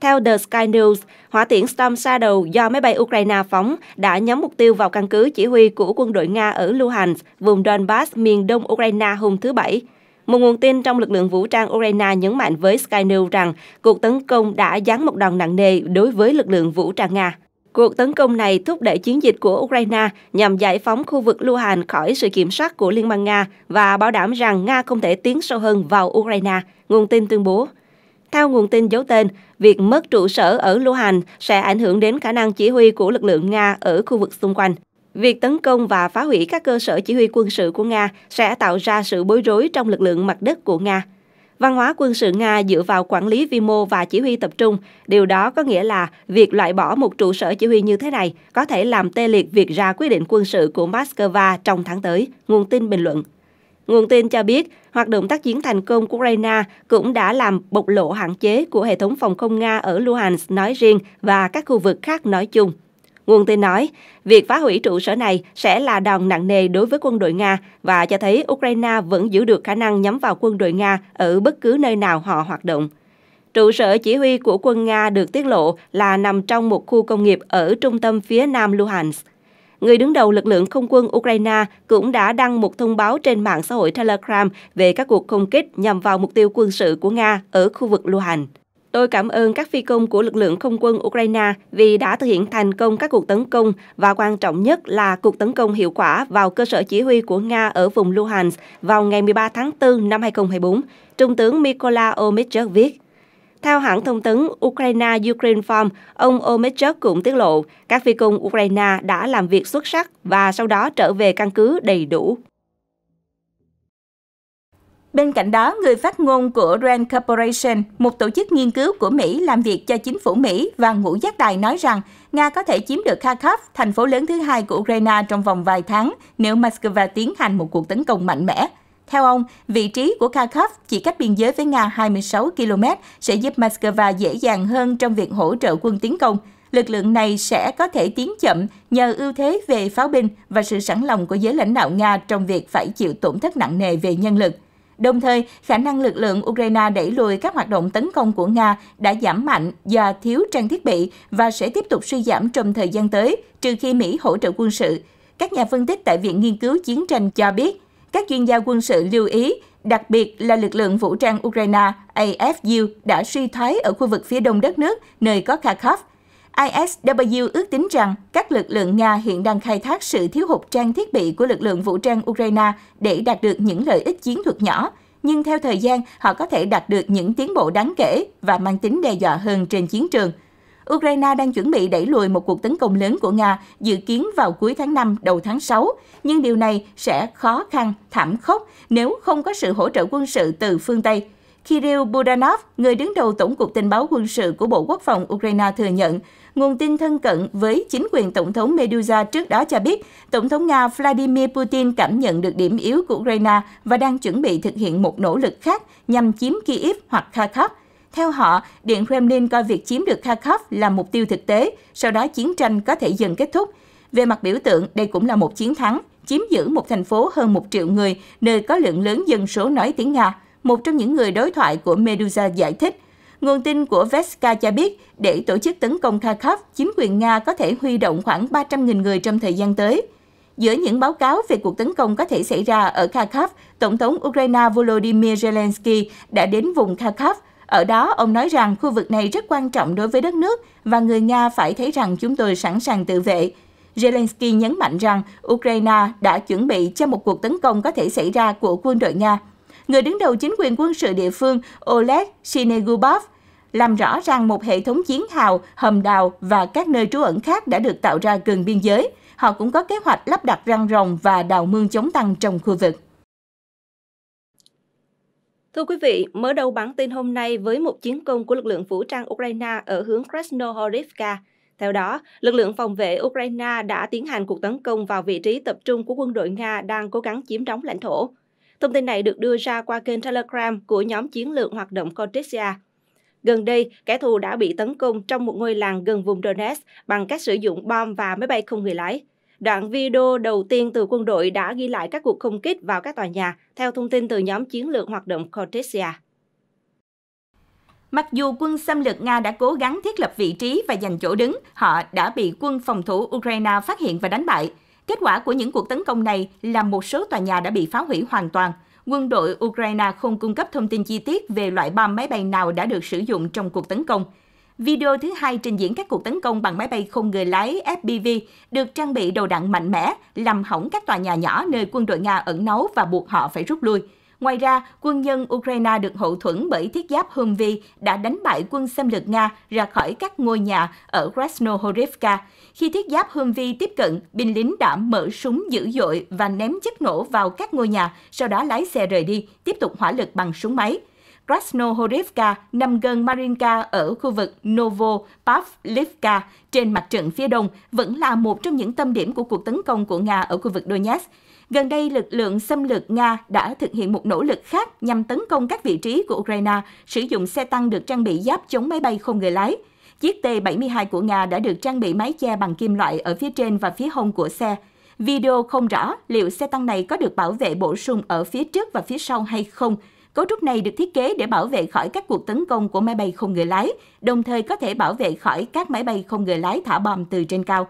Theo The Sky News, hỏa tiễn Storm Shadow do máy bay Ukraine phóng đã nhắm mục tiêu vào căn cứ chỉ huy của quân đội Nga ở Luhansk, vùng Donbass miền đông Ukraine hôm thứ Bảy – một nguồn tin trong lực lượng vũ trang Ukraine nhấn mạnh với Sky News rằng cuộc tấn công đã giáng một đòn nặng nề đối với lực lượng vũ trang Nga. Cuộc tấn công này thúc đẩy chiến dịch của Ukraine nhằm giải phóng khu vực Luhansk khỏi sự kiểm soát của Liên bang Nga và bảo đảm rằng Nga không thể tiến sâu hơn vào Ukraine, nguồn tin tuyên bố. Theo nguồn tin giấu tên, việc mất trụ sở ở Luhansk sẽ ảnh hưởng đến khả năng chỉ huy của lực lượng Nga ở khu vực xung quanh. Việc tấn công và phá hủy các cơ sở chỉ huy quân sự của Nga sẽ tạo ra sự bối rối trong lực lượng mặt đất của Nga. Văn hóa quân sự Nga dựa vào quản lý vi mô và chỉ huy tập trung, điều đó có nghĩa là việc loại bỏ một trụ sở chỉ huy như thế này có thể làm tê liệt việc ra quyết định quân sự của Moscow trong tháng tới, nguồn tin bình luận. Nguồn tin cho biết, hoạt động tác chiến thành công của Ukraine cũng đã làm bộc lộ hạn chế của hệ thống phòng không Nga ở Luhansk nói riêng và các khu vực khác nói chung. Nguồn tin nói, việc phá hủy trụ sở này sẽ là đòn nặng nề đối với quân đội Nga và cho thấy Ukraine vẫn giữ được khả năng nhắm vào quân đội Nga ở bất cứ nơi nào họ hoạt động. Trụ sở chỉ huy của quân Nga được tiết lộ là nằm trong một khu công nghiệp ở trung tâm phía nam Luhansk. Người đứng đầu lực lượng không quân Ukraine cũng đã đăng một thông báo trên mạng xã hội Telegram về các cuộc không kích nhằm vào mục tiêu quân sự của Nga ở khu vực Luhansk. Tôi cảm ơn các phi công của lực lượng không quân Ukraine vì đã thực hiện thành công các cuộc tấn công và quan trọng nhất là cuộc tấn công hiệu quả vào cơ sở chỉ huy của Nga ở vùng Luhansk vào ngày 13 tháng 4 năm 2024, Trung tướng Mykola Omichuk viết. Theo hãng thông tấn Ukraine Ukraine Farm, ông Omichuk cũng tiết lộ các phi công Ukraine đã làm việc xuất sắc và sau đó trở về căn cứ đầy đủ. Bên cạnh đó, người phát ngôn của Rand Corporation, một tổ chức nghiên cứu của Mỹ làm việc cho chính phủ Mỹ và ngũ giác đài nói rằng Nga có thể chiếm được Kharkov, thành phố lớn thứ hai của Ukraine trong vòng vài tháng nếu Moscow tiến hành một cuộc tấn công mạnh mẽ. Theo ông, vị trí của Kharkov chỉ cách biên giới với Nga 26 km sẽ giúp Moscow dễ dàng hơn trong việc hỗ trợ quân tiến công. Lực lượng này sẽ có thể tiến chậm nhờ ưu thế về pháo binh và sự sẵn lòng của giới lãnh đạo Nga trong việc phải chịu tổn thất nặng nề về nhân lực. Đồng thời, khả năng lực lượng Ukraine đẩy lùi các hoạt động tấn công của Nga đã giảm mạnh do thiếu trang thiết bị và sẽ tiếp tục suy giảm trong thời gian tới, trừ khi Mỹ hỗ trợ quân sự. Các nhà phân tích tại Viện Nghiên cứu Chiến tranh cho biết, các chuyên gia quân sự lưu ý, đặc biệt là lực lượng vũ trang Ukraine AFU đã suy thoái ở khu vực phía đông đất nước, nơi có Kharkov, ISW ước tính rằng các lực lượng Nga hiện đang khai thác sự thiếu hụt trang thiết bị của lực lượng vũ trang Ukraine để đạt được những lợi ích chiến thuật nhỏ, nhưng theo thời gian họ có thể đạt được những tiến bộ đáng kể và mang tính đe dọa hơn trên chiến trường. Ukraine đang chuẩn bị đẩy lùi một cuộc tấn công lớn của Nga dự kiến vào cuối tháng 5, đầu tháng 6, nhưng điều này sẽ khó khăn, thảm khốc nếu không có sự hỗ trợ quân sự từ phương Tây. Kirill Budanov, người đứng đầu Tổng cục Tình báo quân sự của Bộ Quốc phòng Ukraine thừa nhận, Nguồn tin thân cận với chính quyền Tổng thống Medusa trước đó cho biết, Tổng thống Nga Vladimir Putin cảm nhận được điểm yếu của Ukraine và đang chuẩn bị thực hiện một nỗ lực khác nhằm chiếm Kyiv hoặc Kharkov. Theo họ, Điện Kremlin coi việc chiếm được Kharkov là mục tiêu thực tế, sau đó chiến tranh có thể dần kết thúc. Về mặt biểu tượng, đây cũng là một chiến thắng, chiếm giữ một thành phố hơn một triệu người, nơi có lượng lớn dân số nói tiếng Nga. Một trong những người đối thoại của Medusa giải thích, Nguồn tin của Veska cho biết, để tổ chức tấn công Kharkov, chính quyền Nga có thể huy động khoảng 300.000 người trong thời gian tới. Giữa những báo cáo về cuộc tấn công có thể xảy ra ở Kharkov, Tổng thống Ukraine Volodymyr Zelensky đã đến vùng Kharkov. Ở đó, ông nói rằng khu vực này rất quan trọng đối với đất nước và người Nga phải thấy rằng chúng tôi sẵn sàng tự vệ. Zelensky nhấn mạnh rằng Ukraine đã chuẩn bị cho một cuộc tấn công có thể xảy ra của quân đội Nga người đứng đầu chính quyền quân sự địa phương Oleg Sinegubov làm rõ rằng một hệ thống chiến hào, hầm đào và các nơi trú ẩn khác đã được tạo ra gần biên giới. Họ cũng có kế hoạch lắp đặt răng rồng và đào mương chống tăng trong khu vực. Thưa quý vị, mở đầu bản tin hôm nay với một chiến công của lực lượng vũ trang Ukraine ở hướng Krasnohorivka. Theo đó, lực lượng phòng vệ Ukraine đã tiến hành cuộc tấn công vào vị trí tập trung của quân đội Nga đang cố gắng chiếm đóng lãnh thổ. Thông tin này được đưa ra qua kênh Telegram của nhóm chiến lược hoạt động Cortesia. Gần đây, kẻ thù đã bị tấn công trong một ngôi làng gần vùng Donetsk bằng cách sử dụng bom và máy bay không người lái. Đoạn video đầu tiên từ quân đội đã ghi lại các cuộc không kích vào các tòa nhà, theo thông tin từ nhóm chiến lược hoạt động Cortesia. Mặc dù quân xâm lược Nga đã cố gắng thiết lập vị trí và giành chỗ đứng, họ đã bị quân phòng thủ Ukraine phát hiện và đánh bại. Kết quả của những cuộc tấn công này là một số tòa nhà đã bị phá hủy hoàn toàn. Quân đội Ukraine không cung cấp thông tin chi tiết về loại bom máy bay nào đã được sử dụng trong cuộc tấn công. Video thứ hai trình diễn các cuộc tấn công bằng máy bay không người lái FPV được trang bị đầu đạn mạnh mẽ, làm hỏng các tòa nhà nhỏ nơi quân đội Nga ẩn náu và buộc họ phải rút lui. Ngoài ra, quân nhân Ukraine được hậu thuẫn bởi thiết giáp Humvee đã đánh bại quân xâm lược Nga ra khỏi các ngôi nhà ở Krasnohorivka. Khi thiết giáp Humvee tiếp cận, binh lính đã mở súng dữ dội và ném chất nổ vào các ngôi nhà, sau đó lái xe rời đi, tiếp tục hỏa lực bằng súng máy. Krasnohorivka nằm gần Marinka ở khu vực novo pavlivka trên mặt trận phía đông vẫn là một trong những tâm điểm của cuộc tấn công của Nga ở khu vực Donetsk. Gần đây, lực lượng xâm lược Nga đã thực hiện một nỗ lực khác nhằm tấn công các vị trí của Ukraine, sử dụng xe tăng được trang bị giáp chống máy bay không người lái. Chiếc T-72 của Nga đã được trang bị máy che bằng kim loại ở phía trên và phía hông của xe. Video không rõ liệu xe tăng này có được bảo vệ bổ sung ở phía trước và phía sau hay không. Cấu trúc này được thiết kế để bảo vệ khỏi các cuộc tấn công của máy bay không người lái, đồng thời có thể bảo vệ khỏi các máy bay không người lái thả bom từ trên cao.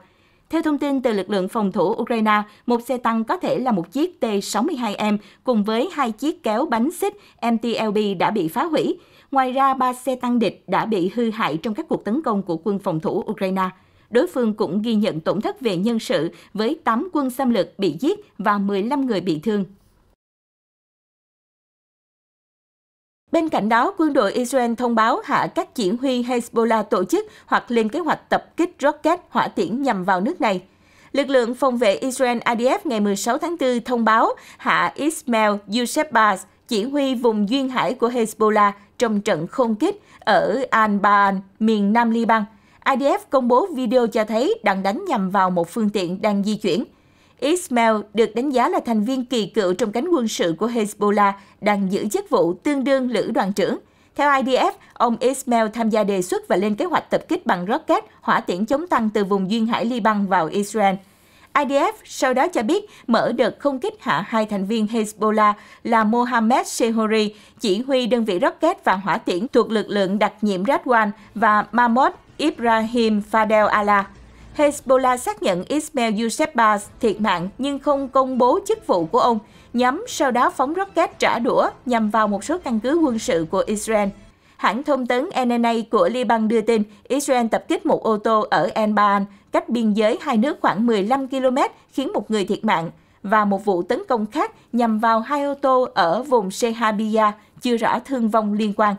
Theo thông tin từ lực lượng phòng thủ Ukraine, một xe tăng có thể là một chiếc T-62M cùng với hai chiếc kéo bánh xích MTLB đã bị phá hủy. Ngoài ra, ba xe tăng địch đã bị hư hại trong các cuộc tấn công của quân phòng thủ Ukraine. Đối phương cũng ghi nhận tổn thất về nhân sự với 8 quân xâm lược bị giết và 15 người bị thương. Bên cạnh đó, quân đội Israel thông báo hạ các chỉ huy Hezbollah tổ chức hoặc lên kế hoạch tập kích rocket hỏa tiễn nhằm vào nước này. Lực lượng phòng vệ Israel IDF ngày 16 tháng 4 thông báo hạ Ismail Yousefbaz, chỉ huy vùng duyên hải của Hezbollah trong trận không kích ở Al-Baan, miền Nam Liban. IDF công bố video cho thấy đang đánh nhằm vào một phương tiện đang di chuyển – Ismail được đánh giá là thành viên kỳ cựu trong cánh quân sự của Hezbollah, đang giữ chức vụ tương đương lữ đoàn trưởng. Theo IDF, ông Ismail tham gia đề xuất và lên kế hoạch tập kích bằng rocket, hỏa tiễn chống tăng từ vùng duyên hải Liban vào Israel. IDF sau đó cho biết mở đợt không kích hạ hai thành viên Hezbollah là Mohammed Shehori, chỉ huy đơn vị rocket và hỏa tiễn thuộc lực lượng đặc nhiệm Radwan và Mahmoud Ibrahim Fadel Allah. Hezbollah xác nhận Ismail Yousefba thiệt mạng nhưng không công bố chức vụ của ông. Nhóm sau đó phóng rocket trả đũa nhằm vào một số căn cứ quân sự của Israel. Hãng thông tấn NNA của Liban đưa tin Israel tập kích một ô tô ở Enban, cách biên giới hai nước khoảng 15 km, khiến một người thiệt mạng, và một vụ tấn công khác nhằm vào hai ô tô ở vùng Sehabia, chưa rõ thương vong liên quan.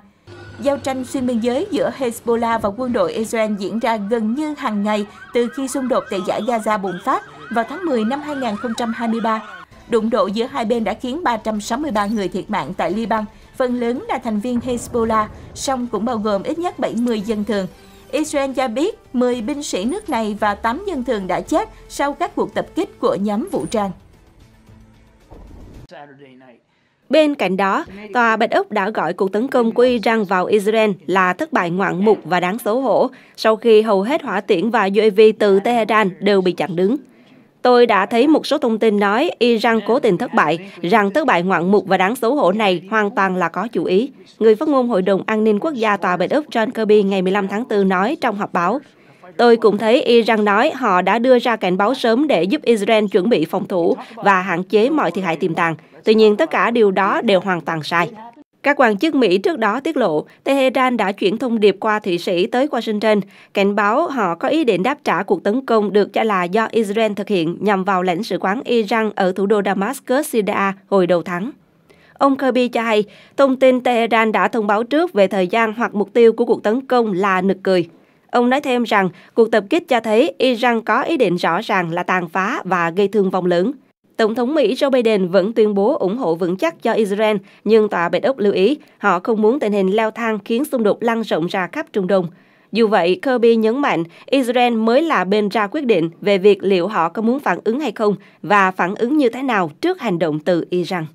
Giao tranh xuyên biên giới giữa Hezbollah và quân đội Israel diễn ra gần như hàng ngày từ khi xung đột tại giải Gaza bùng phát vào tháng 10 năm 2023. Đụng độ giữa hai bên đã khiến 363 người thiệt mạng tại Liban, phần lớn là thành viên Hezbollah, song cũng bao gồm ít nhất 70 dân thường. Israel cho biết 10 binh sĩ nước này và 8 dân thường đã chết sau các cuộc tập kích của nhóm vũ trang. Bên cạnh đó, Tòa Bạch Ốc đã gọi cuộc tấn công của Iran vào Israel là thất bại ngoạn mục và đáng xấu hổ, sau khi hầu hết hỏa tiễn và UAV từ Tehran đều bị chặn đứng. Tôi đã thấy một số thông tin nói Iran cố tình thất bại, rằng thất bại ngoạn mục và đáng xấu hổ này hoàn toàn là có chủ ý. Người phát ngôn Hội đồng An ninh Quốc gia Tòa Bạch Ốc John Kirby ngày 15 tháng 4 nói trong họp báo. Tôi cũng thấy Iran nói họ đã đưa ra cảnh báo sớm để giúp Israel chuẩn bị phòng thủ và hạn chế mọi thiệt hại tiềm tàng. Tuy nhiên, tất cả điều đó đều hoàn toàn sai. Các quan chức Mỹ trước đó tiết lộ, Tehran đã chuyển thông điệp qua Thụy Sĩ tới Washington, cảnh báo họ có ý định đáp trả cuộc tấn công được cho là do Israel thực hiện nhằm vào lãnh sự quán Iran ở thủ đô Damascus, Syria hồi đầu tháng. Ông Kirby cho hay, thông tin Tehran đã thông báo trước về thời gian hoặc mục tiêu của cuộc tấn công là nực cười. Ông nói thêm rằng cuộc tập kích cho thấy Iran có ý định rõ ràng là tàn phá và gây thương vong lớn. Tổng thống Mỹ Joe Biden vẫn tuyên bố ủng hộ vững chắc cho Israel, nhưng Tòa Bạch Ốc lưu ý họ không muốn tình hình leo thang khiến xung đột lan rộng ra khắp Trung Đông. Dù vậy, Kirby nhấn mạnh Israel mới là bên ra quyết định về việc liệu họ có muốn phản ứng hay không và phản ứng như thế nào trước hành động từ Iran.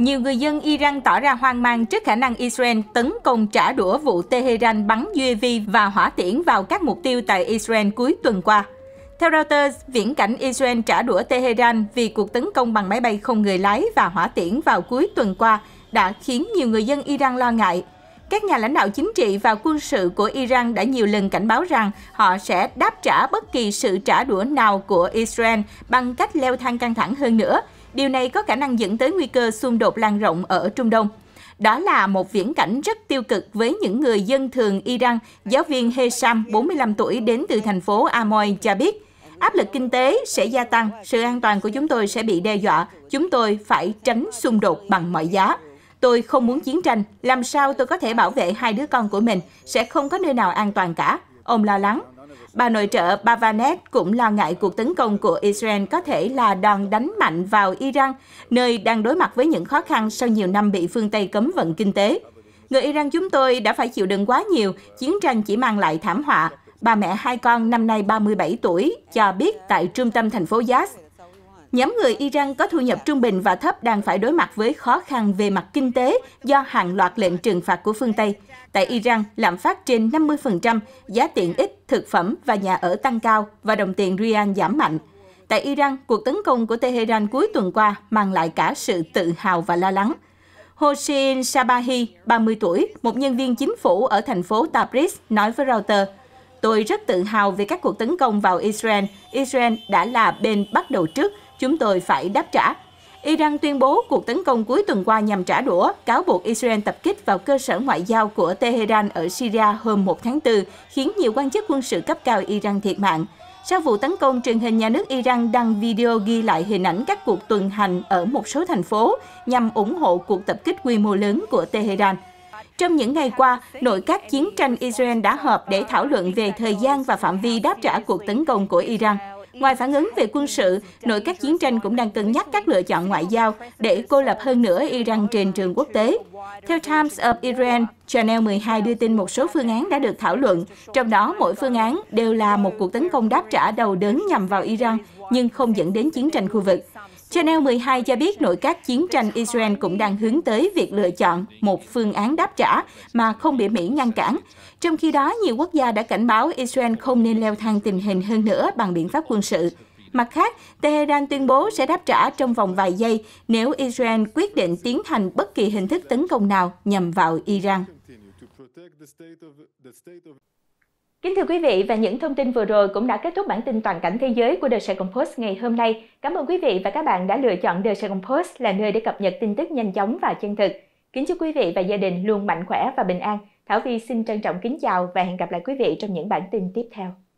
Nhiều người dân Iran tỏ ra hoang mang trước khả năng Israel tấn công trả đũa vụ Tehran bắn UAV và hỏa tiễn vào các mục tiêu tại Israel cuối tuần qua. Theo Reuters, viễn cảnh Israel trả đũa Tehran vì cuộc tấn công bằng máy bay không người lái và hỏa tiễn vào cuối tuần qua đã khiến nhiều người dân Iran lo ngại. Các nhà lãnh đạo chính trị và quân sự của Iran đã nhiều lần cảnh báo rằng họ sẽ đáp trả bất kỳ sự trả đũa nào của Israel bằng cách leo thang căng thẳng hơn nữa – Điều này có khả năng dẫn tới nguy cơ xung đột lan rộng ở Trung Đông. Đó là một viễn cảnh rất tiêu cực với những người dân thường Iran, giáo viên Hesam, 45 tuổi, đến từ thành phố Amoy cho biết. Áp lực kinh tế sẽ gia tăng, sự an toàn của chúng tôi sẽ bị đe dọa, chúng tôi phải tránh xung đột bằng mọi giá. Tôi không muốn chiến tranh, làm sao tôi có thể bảo vệ hai đứa con của mình, sẽ không có nơi nào an toàn cả. Ông lo lắng, Bà nội trợ Bavanet cũng lo ngại cuộc tấn công của Israel có thể là đòn đánh mạnh vào Iran, nơi đang đối mặt với những khó khăn sau nhiều năm bị phương Tây cấm vận kinh tế. Người Iran chúng tôi đã phải chịu đựng quá nhiều, chiến tranh chỉ mang lại thảm họa. Bà mẹ hai con năm nay 37 tuổi cho biết tại trung tâm thành phố Yas, nhóm người Iran có thu nhập trung bình và thấp đang phải đối mặt với khó khăn về mặt kinh tế do hàng loạt lệnh trừng phạt của phương Tây. Tại Iran, lạm phát trên 50%, giá tiện ích, thực phẩm và nhà ở tăng cao và đồng tiền rian giảm mạnh. Tại Iran, cuộc tấn công của Tehran cuối tuần qua mang lại cả sự tự hào và lo lắng. Hossein Sabahi, 30 tuổi, một nhân viên chính phủ ở thành phố Tabriz, nói với Reuters, Tôi rất tự hào về các cuộc tấn công vào Israel. Israel đã là bên bắt đầu trước chúng tôi phải đáp trả. Iran tuyên bố cuộc tấn công cuối tuần qua nhằm trả đũa, cáo buộc Israel tập kích vào cơ sở ngoại giao của Tehran ở Syria hôm 1 tháng 4, khiến nhiều quan chức quân sự cấp cao Iran thiệt mạng. Sau vụ tấn công, truyền hình nhà nước Iran đăng video ghi lại hình ảnh các cuộc tuần hành ở một số thành phố nhằm ủng hộ cuộc tập kích quy mô lớn của Tehran. Trong những ngày qua, nội các chiến tranh Israel đã họp để thảo luận về thời gian và phạm vi đáp trả cuộc tấn công của Iran. Ngoài phản ứng về quân sự, nội các chiến tranh cũng đang cân nhắc các lựa chọn ngoại giao để cô lập hơn nữa Iran trên trường quốc tế. Theo Times of Iran, Channel 12 đưa tin một số phương án đã được thảo luận, trong đó mỗi phương án đều là một cuộc tấn công đáp trả đầu đớn nhằm vào Iran, nhưng không dẫn đến chiến tranh khu vực. Channel 12 cho biết nội các chiến tranh Israel cũng đang hướng tới việc lựa chọn một phương án đáp trả mà không bị Mỹ ngăn cản, trong khi đó, nhiều quốc gia đã cảnh báo Israel không nên leo thang tình hình hơn nữa bằng biện pháp quân sự. Mặt khác, Tehran tuyên bố sẽ đáp trả trong vòng vài giây nếu Israel quyết định tiến hành bất kỳ hình thức tấn công nào nhằm vào Iran. Kính thưa quý vị, và những thông tin vừa rồi cũng đã kết thúc bản tin toàn cảnh thế giới của The Sài Gòn Post ngày hôm nay. Cảm ơn quý vị và các bạn đã lựa chọn The Sài Gòn Post là nơi để cập nhật tin tức nhanh chóng và chân thực. Kính chúc quý vị và gia đình luôn mạnh khỏe và bình an. Thảo Vi xin trân trọng kính chào và hẹn gặp lại quý vị trong những bản tin tiếp theo.